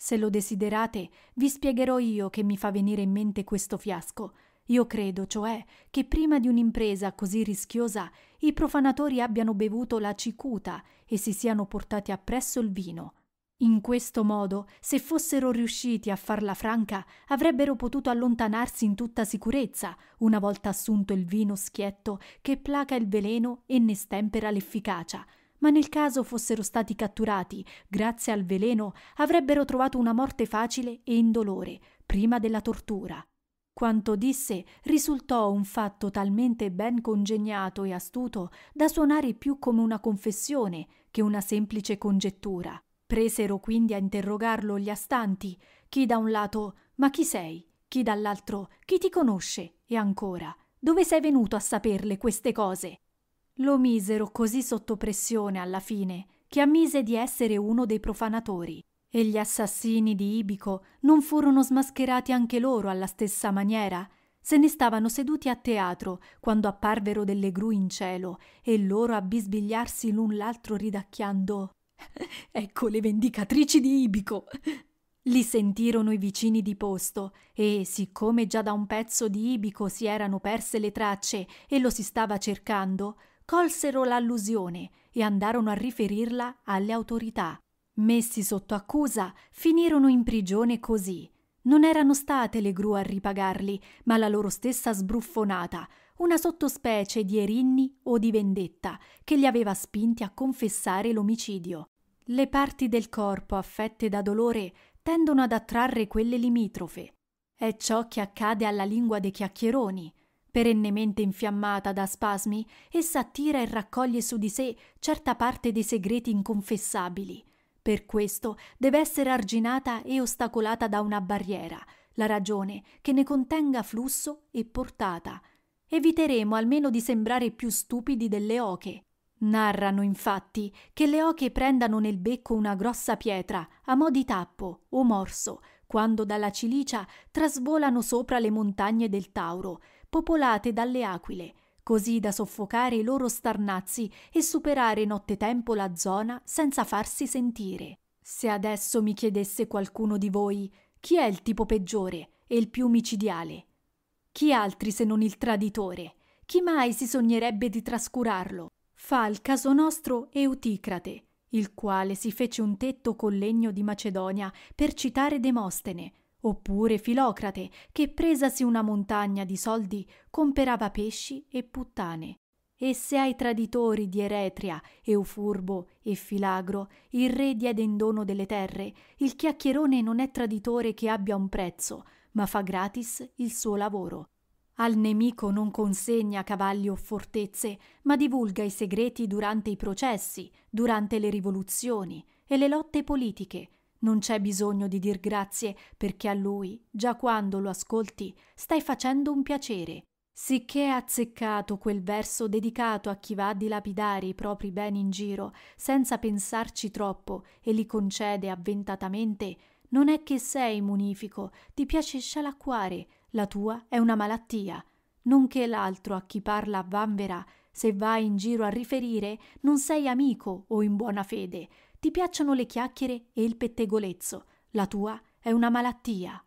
Se lo desiderate, vi spiegherò io che mi fa venire in mente questo fiasco. Io credo, cioè, che prima di un'impresa così rischiosa i profanatori abbiano bevuto la cicuta e si siano portati appresso il vino. In questo modo, se fossero riusciti a farla franca, avrebbero potuto allontanarsi in tutta sicurezza, una volta assunto il vino schietto che placa il veleno e ne stempera l'efficacia, ma nel caso fossero stati catturati, grazie al veleno avrebbero trovato una morte facile e indolore, prima della tortura. Quanto disse risultò un fatto talmente ben congegnato e astuto da suonare più come una confessione che una semplice congettura. Presero quindi a interrogarlo gli astanti, chi da un lato ma chi sei, chi dall'altro chi ti conosce e ancora dove sei venuto a saperle queste cose? Lo misero così sotto pressione alla fine che ammise di essere uno dei profanatori. E gli assassini di Ibico non furono smascherati anche loro alla stessa maniera? Se ne stavano seduti a teatro quando apparvero delle gru in cielo e loro a bisbigliarsi l'un l'altro ridacchiando Ecco le vendicatrici di Ibico! Li sentirono i vicini di posto e, siccome già da un pezzo di Ibico si erano perse le tracce e lo si stava cercando, colsero l'allusione e andarono a riferirla alle autorità. Messi sotto accusa, finirono in prigione così. Non erano state le gru a ripagarli, ma la loro stessa sbruffonata, una sottospecie di erinni o di vendetta che li aveva spinti a confessare l'omicidio. Le parti del corpo affette da dolore tendono ad attrarre quelle limitrofe. È ciò che accade alla lingua dei chiacchieroni. Perennemente infiammata da spasmi, essa attira e raccoglie su di sé certa parte dei segreti inconfessabili. Per questo deve essere arginata e ostacolata da una barriera, la ragione che ne contenga flusso e portata. Eviteremo almeno di sembrare più stupidi delle oche. Narrano infatti che le oche prendano nel becco una grossa pietra a mo' di tappo o morso, quando dalla cilicia trasvolano sopra le montagne del Tauro popolate dalle aquile, così da soffocare i loro starnazzi e superare nottetempo la zona senza farsi sentire. Se adesso mi chiedesse qualcuno di voi chi è il tipo peggiore e il più micidiale, chi altri se non il traditore, chi mai si sognerebbe di trascurarlo? Fa il caso nostro Euticrate, il quale si fece un tetto col legno di Macedonia per citare Demostene, Oppure Filocrate, che presasi una montagna di soldi, comperava pesci e puttane. E se ai traditori di Eretria, Eufurbo e Filagro, il re diede in dono delle terre, il chiacchierone non è traditore che abbia un prezzo, ma fa gratis il suo lavoro. Al nemico non consegna cavalli o fortezze, ma divulga i segreti durante i processi, durante le rivoluzioni e le lotte politiche, non c'è bisogno di dir grazie perché a lui, già quando lo ascolti, stai facendo un piacere. Sicché è azzeccato quel verso dedicato a chi va a dilapidare i propri beni in giro senza pensarci troppo e li concede avventatamente, non è che sei munifico, ti piace scialacquare, la tua è una malattia. Non che l'altro a chi parla a vanvera, se vai in giro a riferire, non sei amico o in buona fede, ti piacciono le chiacchiere e il pettegolezzo. La tua è una malattia.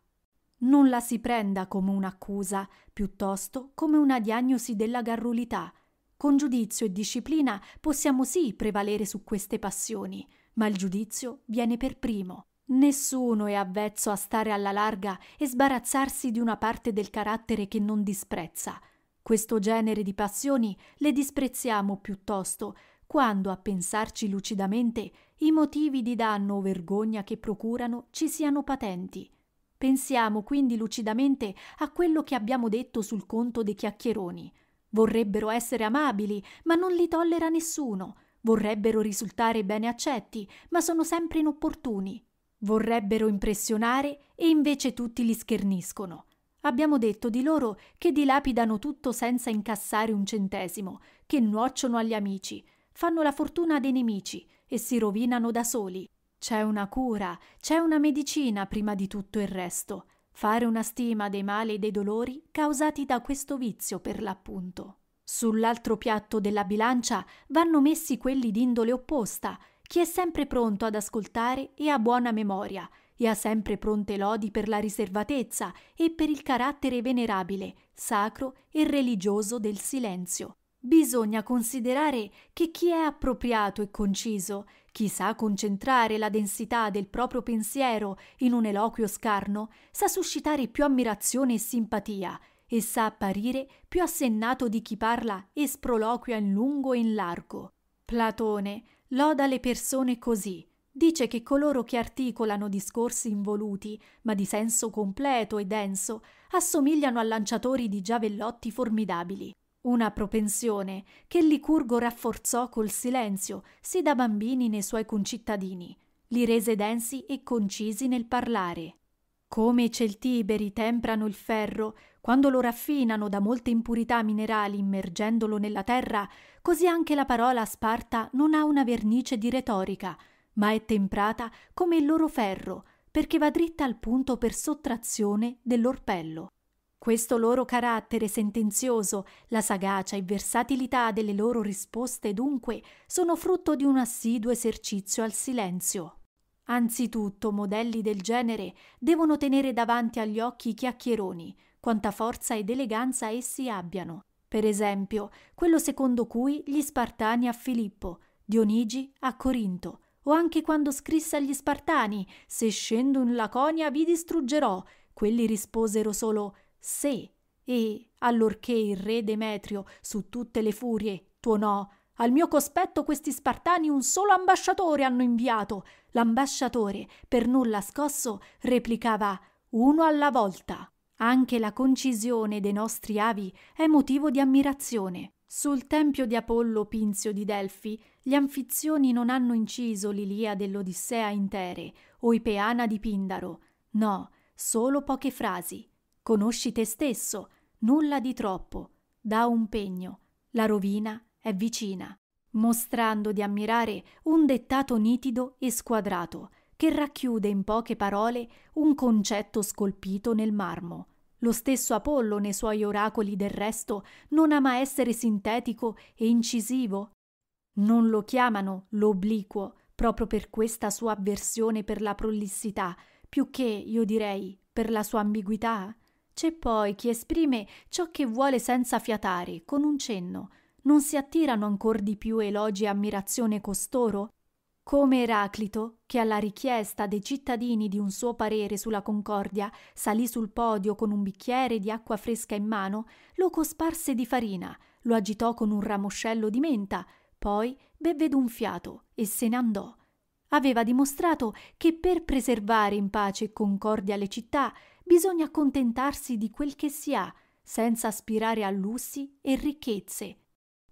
Non la si prenda come un'accusa, piuttosto come una diagnosi della garrulità. Con giudizio e disciplina possiamo sì prevalere su queste passioni, ma il giudizio viene per primo. Nessuno è avvezzo a stare alla larga e sbarazzarsi di una parte del carattere che non disprezza. Questo genere di passioni le disprezziamo piuttosto quando a pensarci lucidamente i motivi di danno o vergogna che procurano ci siano patenti. Pensiamo quindi lucidamente a quello che abbiamo detto sul conto dei chiacchieroni. Vorrebbero essere amabili, ma non li tollera nessuno. Vorrebbero risultare bene accetti, ma sono sempre inopportuni. Vorrebbero impressionare e invece tutti li scherniscono. Abbiamo detto di loro che dilapidano tutto senza incassare un centesimo, che nuociono agli amici, fanno la fortuna dei nemici e si rovinano da soli. C'è una cura, c'è una medicina prima di tutto il resto. Fare una stima dei mali e dei dolori causati da questo vizio per l'appunto. Sull'altro piatto della bilancia vanno messi quelli d'indole opposta, chi è sempre pronto ad ascoltare e ha buona memoria, e ha sempre pronte lodi per la riservatezza e per il carattere venerabile, sacro e religioso del silenzio bisogna considerare che chi è appropriato e conciso, chi sa concentrare la densità del proprio pensiero in un eloquio scarno, sa suscitare più ammirazione e simpatia e sa apparire più assennato di chi parla e sproloquia in lungo e in largo. Platone loda le persone così. Dice che coloro che articolano discorsi involuti, ma di senso completo e denso, assomigliano a lanciatori di giavellotti formidabili. Una propensione che Licurgo rafforzò col silenzio, sì da bambini nei suoi concittadini, li rese densi e concisi nel parlare. Come i celtiberi temprano il ferro, quando lo raffinano da molte impurità minerali immergendolo nella terra, così anche la parola sparta non ha una vernice di retorica, ma è temprata come il loro ferro, perché va dritta al punto per sottrazione dell'orpello. Questo loro carattere sentenzioso, la sagacia e versatilità delle loro risposte dunque sono frutto di un assiduo esercizio al silenzio. Anzitutto modelli del genere devono tenere davanti agli occhi i chiacchieroni, quanta forza ed eleganza essi abbiano. Per esempio, quello secondo cui gli Spartani a Filippo, Dionigi a Corinto, o anche quando scrisse agli Spartani: Se scendo in Laconia vi distruggerò, quelli risposero solo se e allorché il re Demetrio su tutte le furie tuonò al mio cospetto questi spartani un solo ambasciatore hanno inviato l'ambasciatore per nulla scosso replicava uno alla volta anche la concisione dei nostri avi è motivo di ammirazione sul tempio di Apollo Pinzio di Delfi gli anfizioni non hanno inciso l'Ilia dell'Odissea intere o i Peana di Pindaro no solo poche frasi Conosci te stesso, nulla di troppo, da un pegno, la rovina è vicina, mostrando di ammirare un dettato nitido e squadrato, che racchiude in poche parole un concetto scolpito nel marmo. Lo stesso Apollo nei suoi oracoli del resto non ama essere sintetico e incisivo. Non lo chiamano l'obliquo proprio per questa sua avversione per la prolissità, più che, io direi, per la sua ambiguità. C'è poi chi esprime ciò che vuole senza fiatare, con un cenno. Non si attirano ancor di più elogi e ammirazione costoro? Come Eraclito, che alla richiesta dei cittadini di un suo parere sulla Concordia salì sul podio con un bicchiere di acqua fresca in mano, lo cosparse di farina, lo agitò con un ramoscello di menta, poi bevve d'un fiato e se ne andò. Aveva dimostrato che per preservare in pace e concordia le città bisogna accontentarsi di quel che si ha, senza aspirare a lussi e ricchezze.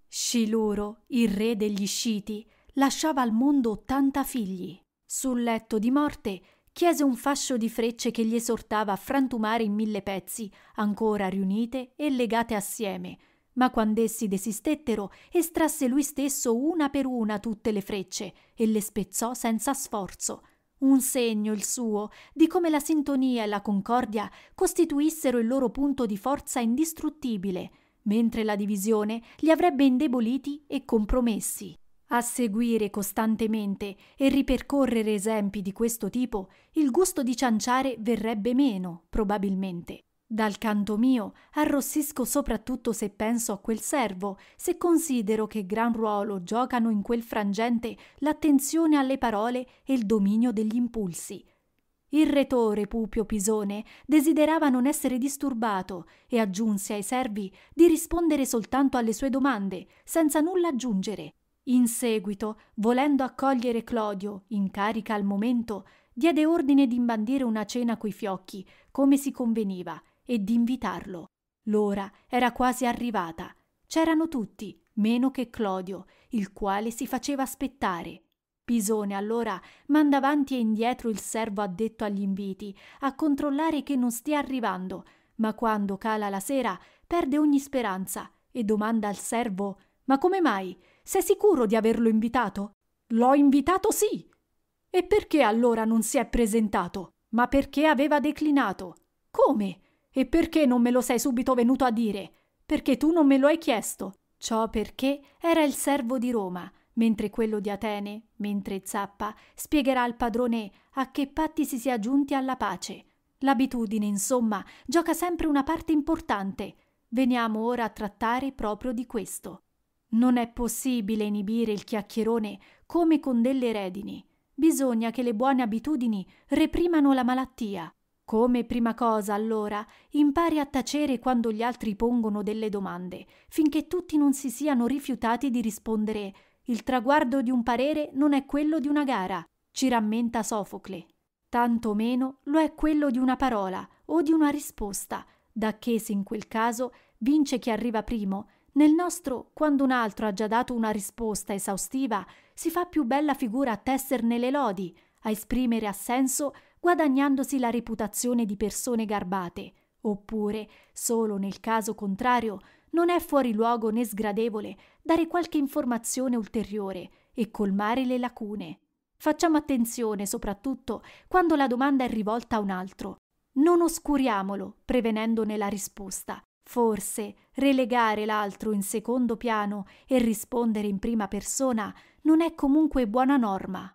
Sciluro, il re degli sciti, lasciava al mondo ottanta figli. Sul letto di morte chiese un fascio di frecce che gli esortava a frantumare in mille pezzi, ancora riunite e legate assieme, ma quando essi desistettero, estrasse lui stesso una per una tutte le frecce e le spezzò senza sforzo un segno il suo di come la sintonia e la concordia costituissero il loro punto di forza indistruttibile, mentre la divisione li avrebbe indeboliti e compromessi. A seguire costantemente e ripercorrere esempi di questo tipo, il gusto di cianciare verrebbe meno, probabilmente. Dal canto mio arrossisco soprattutto se penso a quel servo, se considero che gran ruolo giocano in quel frangente l'attenzione alle parole e il dominio degli impulsi. Il retore Pupio Pisone desiderava non essere disturbato e aggiunse ai servi di rispondere soltanto alle sue domande, senza nulla aggiungere. In seguito, volendo accogliere Clodio, in carica al momento, diede ordine di imbandire una cena coi fiocchi, come si conveniva, e di invitarlo. L'ora era quasi arrivata. C'erano tutti, meno che Clodio, il quale si faceva aspettare. Pisone allora manda avanti e indietro il servo addetto agli inviti a controllare che non stia arrivando, ma quando cala la sera perde ogni speranza e domanda al servo: Ma come mai? Sei sicuro di averlo invitato? L'ho invitato sì. E perché allora non si è presentato? Ma perché aveva declinato? Come? E perché non me lo sei subito venuto a dire? Perché tu non me lo hai chiesto. Ciò perché era il servo di Roma, mentre quello di Atene, mentre Zappa, spiegherà al padrone a che patti si sia giunti alla pace. L'abitudine, insomma, gioca sempre una parte importante. Veniamo ora a trattare proprio di questo. Non è possibile inibire il chiacchierone come con delle redini. Bisogna che le buone abitudini reprimano la malattia. Come prima cosa, allora, impari a tacere quando gli altri pongono delle domande, finché tutti non si siano rifiutati di rispondere il traguardo di un parere non è quello di una gara, ci rammenta Sofocle. Tanto meno lo è quello di una parola o di una risposta, da che se in quel caso vince chi arriva primo, nel nostro, quando un altro ha già dato una risposta esaustiva, si fa più bella figura a tesserne le lodi, a esprimere a guadagnandosi la reputazione di persone garbate, oppure, solo nel caso contrario, non è fuori luogo né sgradevole dare qualche informazione ulteriore e colmare le lacune. Facciamo attenzione soprattutto quando la domanda è rivolta a un altro. Non oscuriamolo, prevenendone la risposta. Forse relegare l'altro in secondo piano e rispondere in prima persona non è comunque buona norma.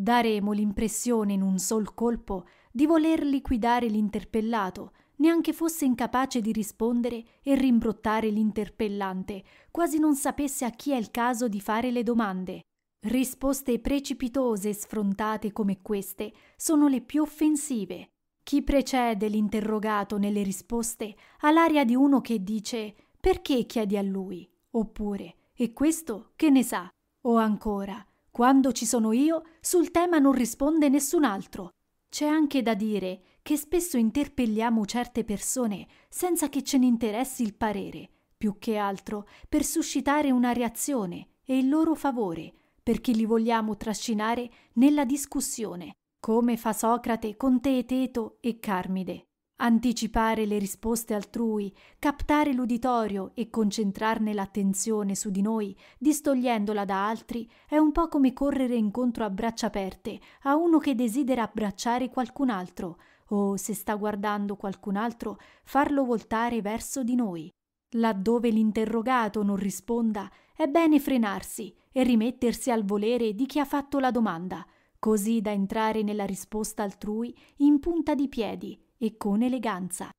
Daremo l'impressione in un sol colpo di voler liquidare l'interpellato, neanche fosse incapace di rispondere e rimbrottare l'interpellante, quasi non sapesse a chi è il caso di fare le domande. Risposte precipitose e sfrontate come queste sono le più offensive. Chi precede l'interrogato nelle risposte ha l'aria di uno che dice perché chiedi a lui? oppure e questo che ne sa? O ancora quando ci sono io, sul tema non risponde nessun altro. C'è anche da dire che spesso interpelliamo certe persone senza che ce ne interessi il parere, più che altro per suscitare una reazione e il loro favore, perché li vogliamo trascinare nella discussione, come fa Socrate con Teeteto e Carmide. Anticipare le risposte altrui, captare l'uditorio e concentrarne l'attenzione su di noi, distogliendola da altri, è un po' come correre incontro a braccia aperte a uno che desidera abbracciare qualcun altro, o se sta guardando qualcun altro, farlo voltare verso di noi. Laddove l'interrogato non risponda, è bene frenarsi e rimettersi al volere di chi ha fatto la domanda, così da entrare nella risposta altrui in punta di piedi e con eleganza.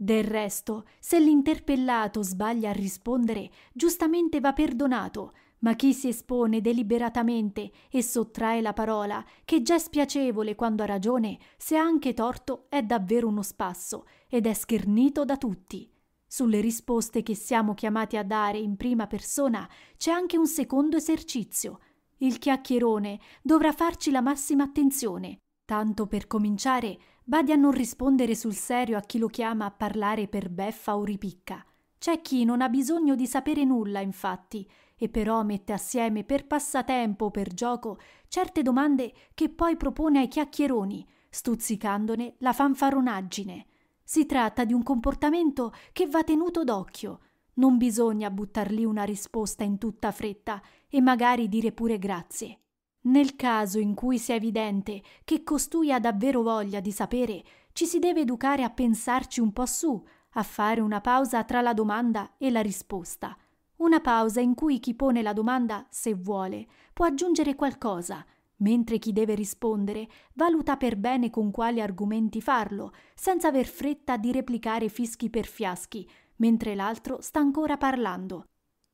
Del resto, se l'interpellato sbaglia a rispondere, giustamente va perdonato, ma chi si espone deliberatamente e sottrae la parola, che già è spiacevole quando ha ragione, se ha anche torto, è davvero uno spasso ed è schernito da tutti. Sulle risposte che siamo chiamati a dare in prima persona c'è anche un secondo esercizio. Il chiacchierone dovrà farci la massima attenzione. Tanto per cominciare, Badi a non rispondere sul serio a chi lo chiama a parlare per beffa o ripicca. C'è chi non ha bisogno di sapere nulla, infatti, e però mette assieme per passatempo o per gioco certe domande che poi propone ai chiacchieroni, stuzzicandone la fanfaronaggine. Si tratta di un comportamento che va tenuto d'occhio. Non bisogna buttar lì una risposta in tutta fretta e magari dire pure grazie. Nel caso in cui sia evidente che costui ha davvero voglia di sapere, ci si deve educare a pensarci un po' su, a fare una pausa tra la domanda e la risposta. Una pausa in cui chi pone la domanda, se vuole, può aggiungere qualcosa, mentre chi deve rispondere valuta per bene con quali argomenti farlo, senza aver fretta di replicare fischi per fiaschi, mentre l'altro sta ancora parlando.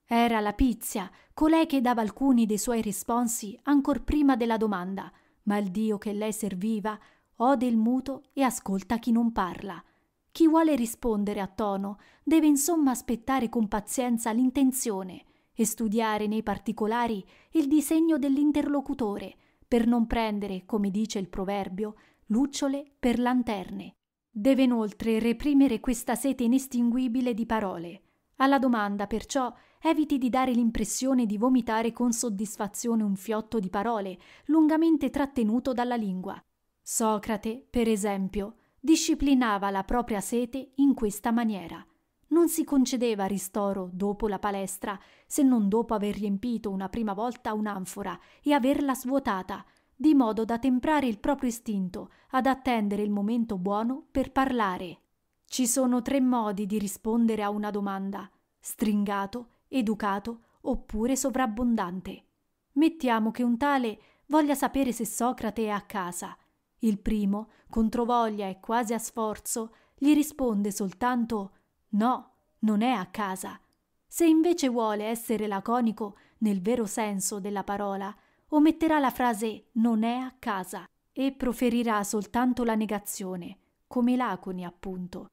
Era la pizia, colei che dava alcuni dei suoi responsi ancor prima della domanda, ma il Dio che lei serviva ode il muto e ascolta chi non parla. Chi vuole rispondere a tono deve insomma aspettare con pazienza l'intenzione e studiare nei particolari il disegno dell'interlocutore, per non prendere, come dice il proverbio, lucciole per lanterne. Deve inoltre reprimere questa sete inestinguibile di parole. Alla domanda, perciò, Eviti di dare l'impressione di vomitare con soddisfazione un fiotto di parole lungamente trattenuto dalla lingua. Socrate, per esempio, disciplinava la propria sete in questa maniera. Non si concedeva ristoro dopo la palestra, se non dopo aver riempito una prima volta un'anfora e averla svuotata, di modo da temprare il proprio istinto, ad attendere il momento buono per parlare. Ci sono tre modi di rispondere a una domanda: stringato, educato oppure sovrabbondante. Mettiamo che un tale voglia sapere se Socrate è a casa. Il primo, controvoglia e quasi a sforzo, gli risponde soltanto no, non è a casa. Se invece vuole essere laconico nel vero senso della parola, ometterà la frase non è a casa e proferirà soltanto la negazione, come i laconi appunto.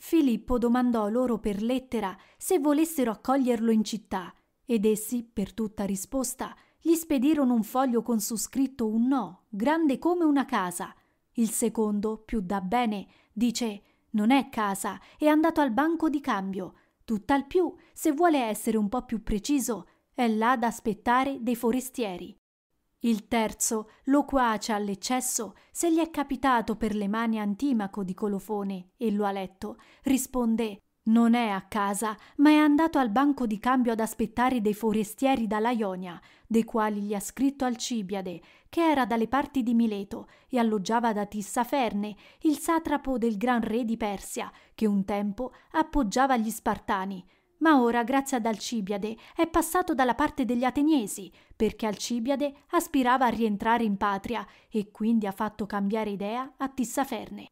Filippo domandò loro per lettera se volessero accoglierlo in città ed essi, per tutta risposta, gli spedirono un foglio con su scritto un no, grande come una casa. Il secondo, più da bene, dice non è casa, è andato al banco di cambio. Tutt'al più, se vuole essere un po' più preciso, è là da aspettare dei forestieri. Il terzo, loquace all'eccesso, se gli è capitato per le mani antimaco di Colofone e lo ha letto, risponde non è a casa, ma è andato al banco di cambio ad aspettare dei forestieri dalla Ionia, dei quali gli ha scritto Alcibiade, che era dalle parti di Mileto e alloggiava da Tissaferne, il satrapo del gran re di Persia, che un tempo appoggiava gli Spartani, ma ora, grazie ad Alcibiade, è passato dalla parte degli ateniesi, perché Alcibiade aspirava a rientrare in patria e quindi ha fatto cambiare idea a Tissaferne.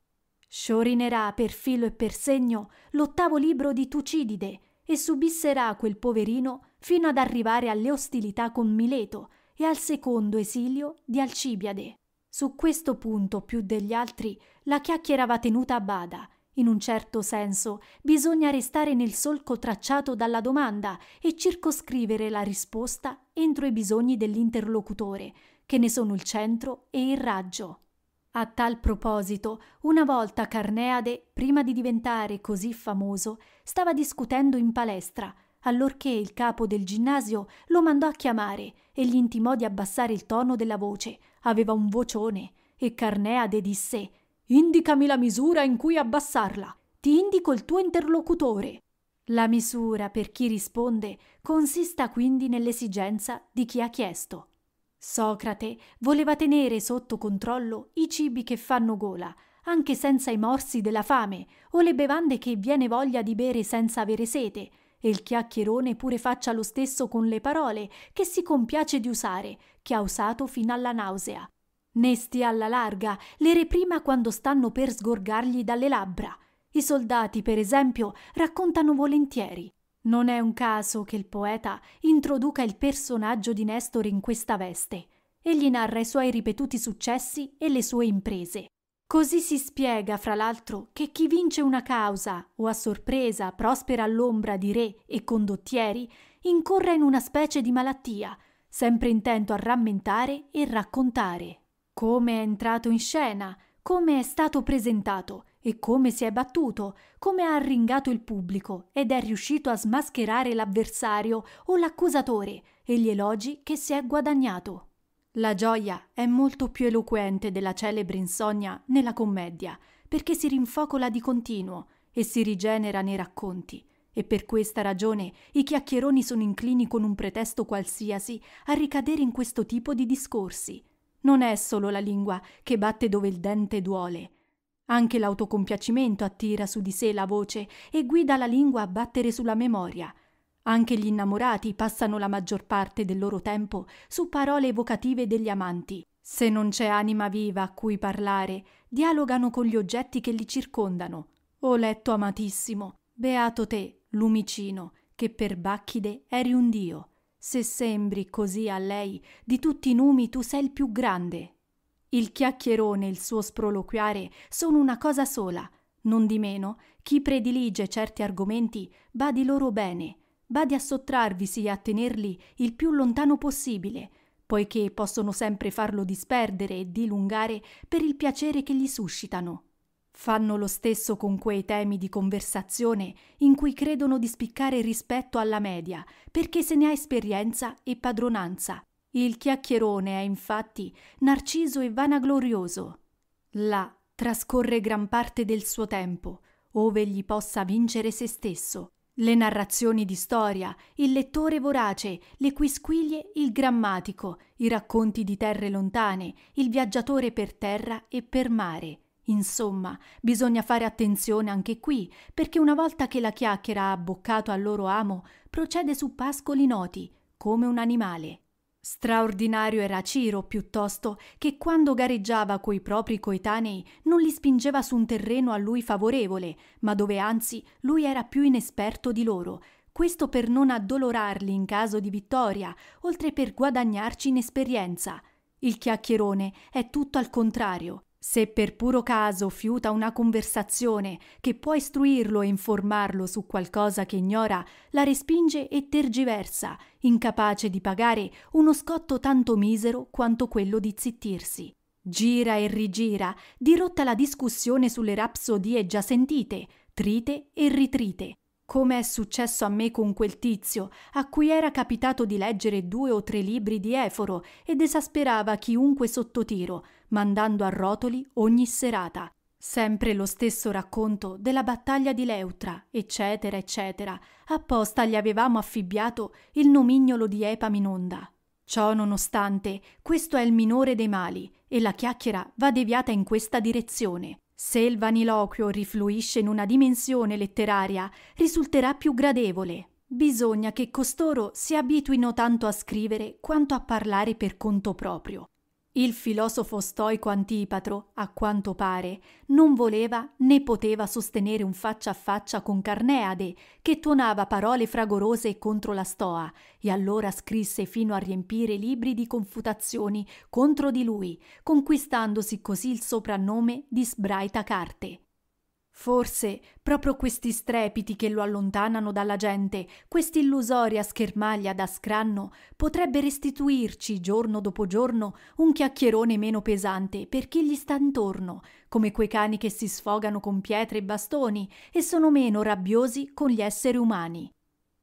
Sciorinerà per filo e per segno l'ottavo libro di Tucidide e subisserà quel poverino fino ad arrivare alle ostilità con Mileto e al secondo esilio di Alcibiade. Su questo punto, più degli altri, la chiacchiera va tenuta a bada in un certo senso bisogna restare nel solco tracciato dalla domanda e circoscrivere la risposta entro i bisogni dell'interlocutore, che ne sono il centro e il raggio. A tal proposito, una volta Carneade, prima di diventare così famoso, stava discutendo in palestra, allorché il capo del ginnasio lo mandò a chiamare e gli intimò di abbassare il tono della voce. Aveva un vocione e Carneade disse Indicami la misura in cui abbassarla. Ti indico il tuo interlocutore. La misura, per chi risponde, consista quindi nell'esigenza di chi ha chiesto. Socrate voleva tenere sotto controllo i cibi che fanno gola, anche senza i morsi della fame, o le bevande che viene voglia di bere senza avere sete, e il chiacchierone pure faccia lo stesso con le parole che si compiace di usare, che ha usato fino alla nausea. Ne stia alla larga, le reprima quando stanno per sgorgargli dalle labbra. I soldati, per esempio, raccontano volentieri. Non è un caso che il poeta introduca il personaggio di Nestor in questa veste. Egli narra i suoi ripetuti successi e le sue imprese. Così si spiega, fra l'altro, che chi vince una causa o a sorpresa prospera all'ombra di re e condottieri incorra in una specie di malattia, sempre intento a rammentare e raccontare come è entrato in scena, come è stato presentato e come si è battuto, come ha arringato il pubblico ed è riuscito a smascherare l'avversario o l'accusatore e gli elogi che si è guadagnato. La gioia è molto più eloquente della celebre insonnia nella commedia, perché si rinfocola di continuo e si rigenera nei racconti, e per questa ragione i chiacchieroni sono inclini con un pretesto qualsiasi a ricadere in questo tipo di discorsi, non è solo la lingua che batte dove il dente duole. Anche l'autocompiacimento attira su di sé la voce e guida la lingua a battere sulla memoria. Anche gli innamorati passano la maggior parte del loro tempo su parole evocative degli amanti. Se non c'è anima viva a cui parlare, dialogano con gli oggetti che li circondano. O letto amatissimo, beato te, lumicino, che per Bacchide eri un dio se sembri così a lei, di tutti i numi tu sei il più grande. Il chiacchierone e il suo sproloquiare sono una cosa sola, non di meno, chi predilige certi argomenti badi loro bene, badi a sottrarvisi e a tenerli il più lontano possibile, poiché possono sempre farlo disperdere e dilungare per il piacere che gli suscitano. Fanno lo stesso con quei temi di conversazione in cui credono di spiccare rispetto alla media, perché se ne ha esperienza e padronanza. Il chiacchierone è infatti narciso e vanaglorioso. Là trascorre gran parte del suo tempo, ove gli possa vincere se stesso. Le narrazioni di storia, il lettore vorace, le quisquiglie, il grammatico, i racconti di terre lontane, il viaggiatore per terra e per mare, Insomma, bisogna fare attenzione anche qui, perché una volta che la chiacchiera ha abboccato al loro amo, procede su pascoli noti, come un animale. Straordinario era Ciro, piuttosto, che quando gareggiava coi propri coetanei non li spingeva su un terreno a lui favorevole, ma dove anzi lui era più inesperto di loro, questo per non addolorarli in caso di vittoria, oltre per guadagnarci in esperienza. Il chiacchierone è tutto al contrario, se per puro caso fiuta una conversazione che può istruirlo e informarlo su qualcosa che ignora, la respinge e tergiversa, incapace di pagare uno scotto tanto misero quanto quello di zittirsi. Gira e rigira, dirotta la discussione sulle rapsodie già sentite, trite e ritrite, come è successo a me con quel tizio, a cui era capitato di leggere due o tre libri di Eforo ed esasperava chiunque sottotiro, mandando a rotoli ogni serata. Sempre lo stesso racconto della battaglia di Leutra, eccetera, eccetera. Apposta gli avevamo affibbiato il nomignolo di Epaminonda. Ciò nonostante, questo è il minore dei mali e la chiacchiera va deviata in questa direzione. Se il vaniloquio rifluisce in una dimensione letteraria, risulterà più gradevole. Bisogna che costoro si abituino tanto a scrivere quanto a parlare per conto proprio. Il filosofo stoico Antipatro, a quanto pare, non voleva né poteva sostenere un faccia a faccia con Carneade, che tuonava parole fragorose contro la Stoa, e allora scrisse fino a riempire libri di confutazioni contro di lui, conquistandosi così il soprannome di Sbraita Carte. Forse proprio questi strepiti che lo allontanano dalla gente, quest'illusoria schermaglia da scranno, potrebbe restituirci giorno dopo giorno un chiacchierone meno pesante per chi gli sta intorno, come quei cani che si sfogano con pietre e bastoni e sono meno rabbiosi con gli esseri umani.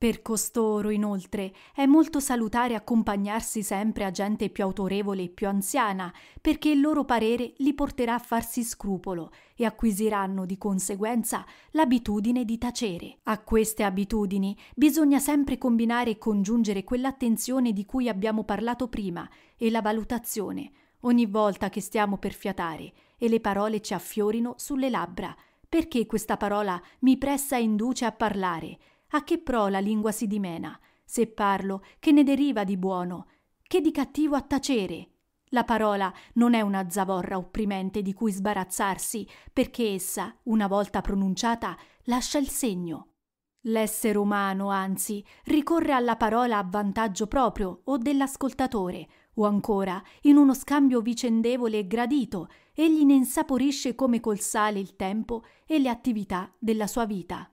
Per costoro, inoltre, è molto salutare accompagnarsi sempre a gente più autorevole e più anziana, perché il loro parere li porterà a farsi scrupolo e acquisiranno di conseguenza l'abitudine di tacere. A queste abitudini bisogna sempre combinare e congiungere quell'attenzione di cui abbiamo parlato prima e la valutazione, ogni volta che stiamo per fiatare e le parole ci affiorino sulle labbra. Perché questa parola mi pressa e induce a parlare? a che pro la lingua si dimena, se parlo, che ne deriva di buono, che di cattivo a tacere. La parola non è una zavorra opprimente di cui sbarazzarsi, perché essa, una volta pronunciata, lascia il segno. L'essere umano, anzi, ricorre alla parola a vantaggio proprio o dell'ascoltatore, o ancora in uno scambio vicendevole e gradito, egli ne insaporisce come col sale il tempo e le attività della sua vita.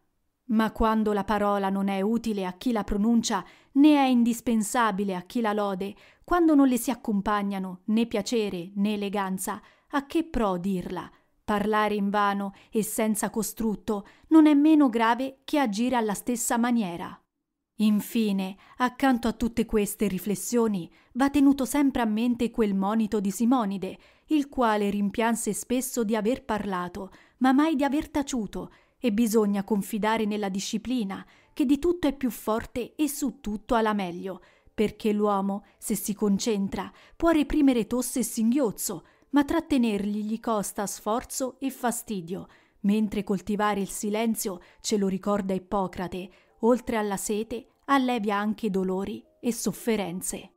Ma quando la parola non è utile a chi la pronuncia, né è indispensabile a chi la lode, quando non le si accompagnano né piacere né eleganza, a che pro dirla? Parlare in vano e senza costrutto non è meno grave che agire alla stessa maniera. Infine, accanto a tutte queste riflessioni, va tenuto sempre a mente quel monito di Simonide, il quale rimpianse spesso di aver parlato, ma mai di aver taciuto, e bisogna confidare nella disciplina, che di tutto è più forte e su tutto ha la meglio, perché l'uomo, se si concentra, può reprimere tosse e singhiozzo, ma trattenergli gli costa sforzo e fastidio, mentre coltivare il silenzio, ce lo ricorda Ippocrate, oltre alla sete, allevia anche dolori e sofferenze.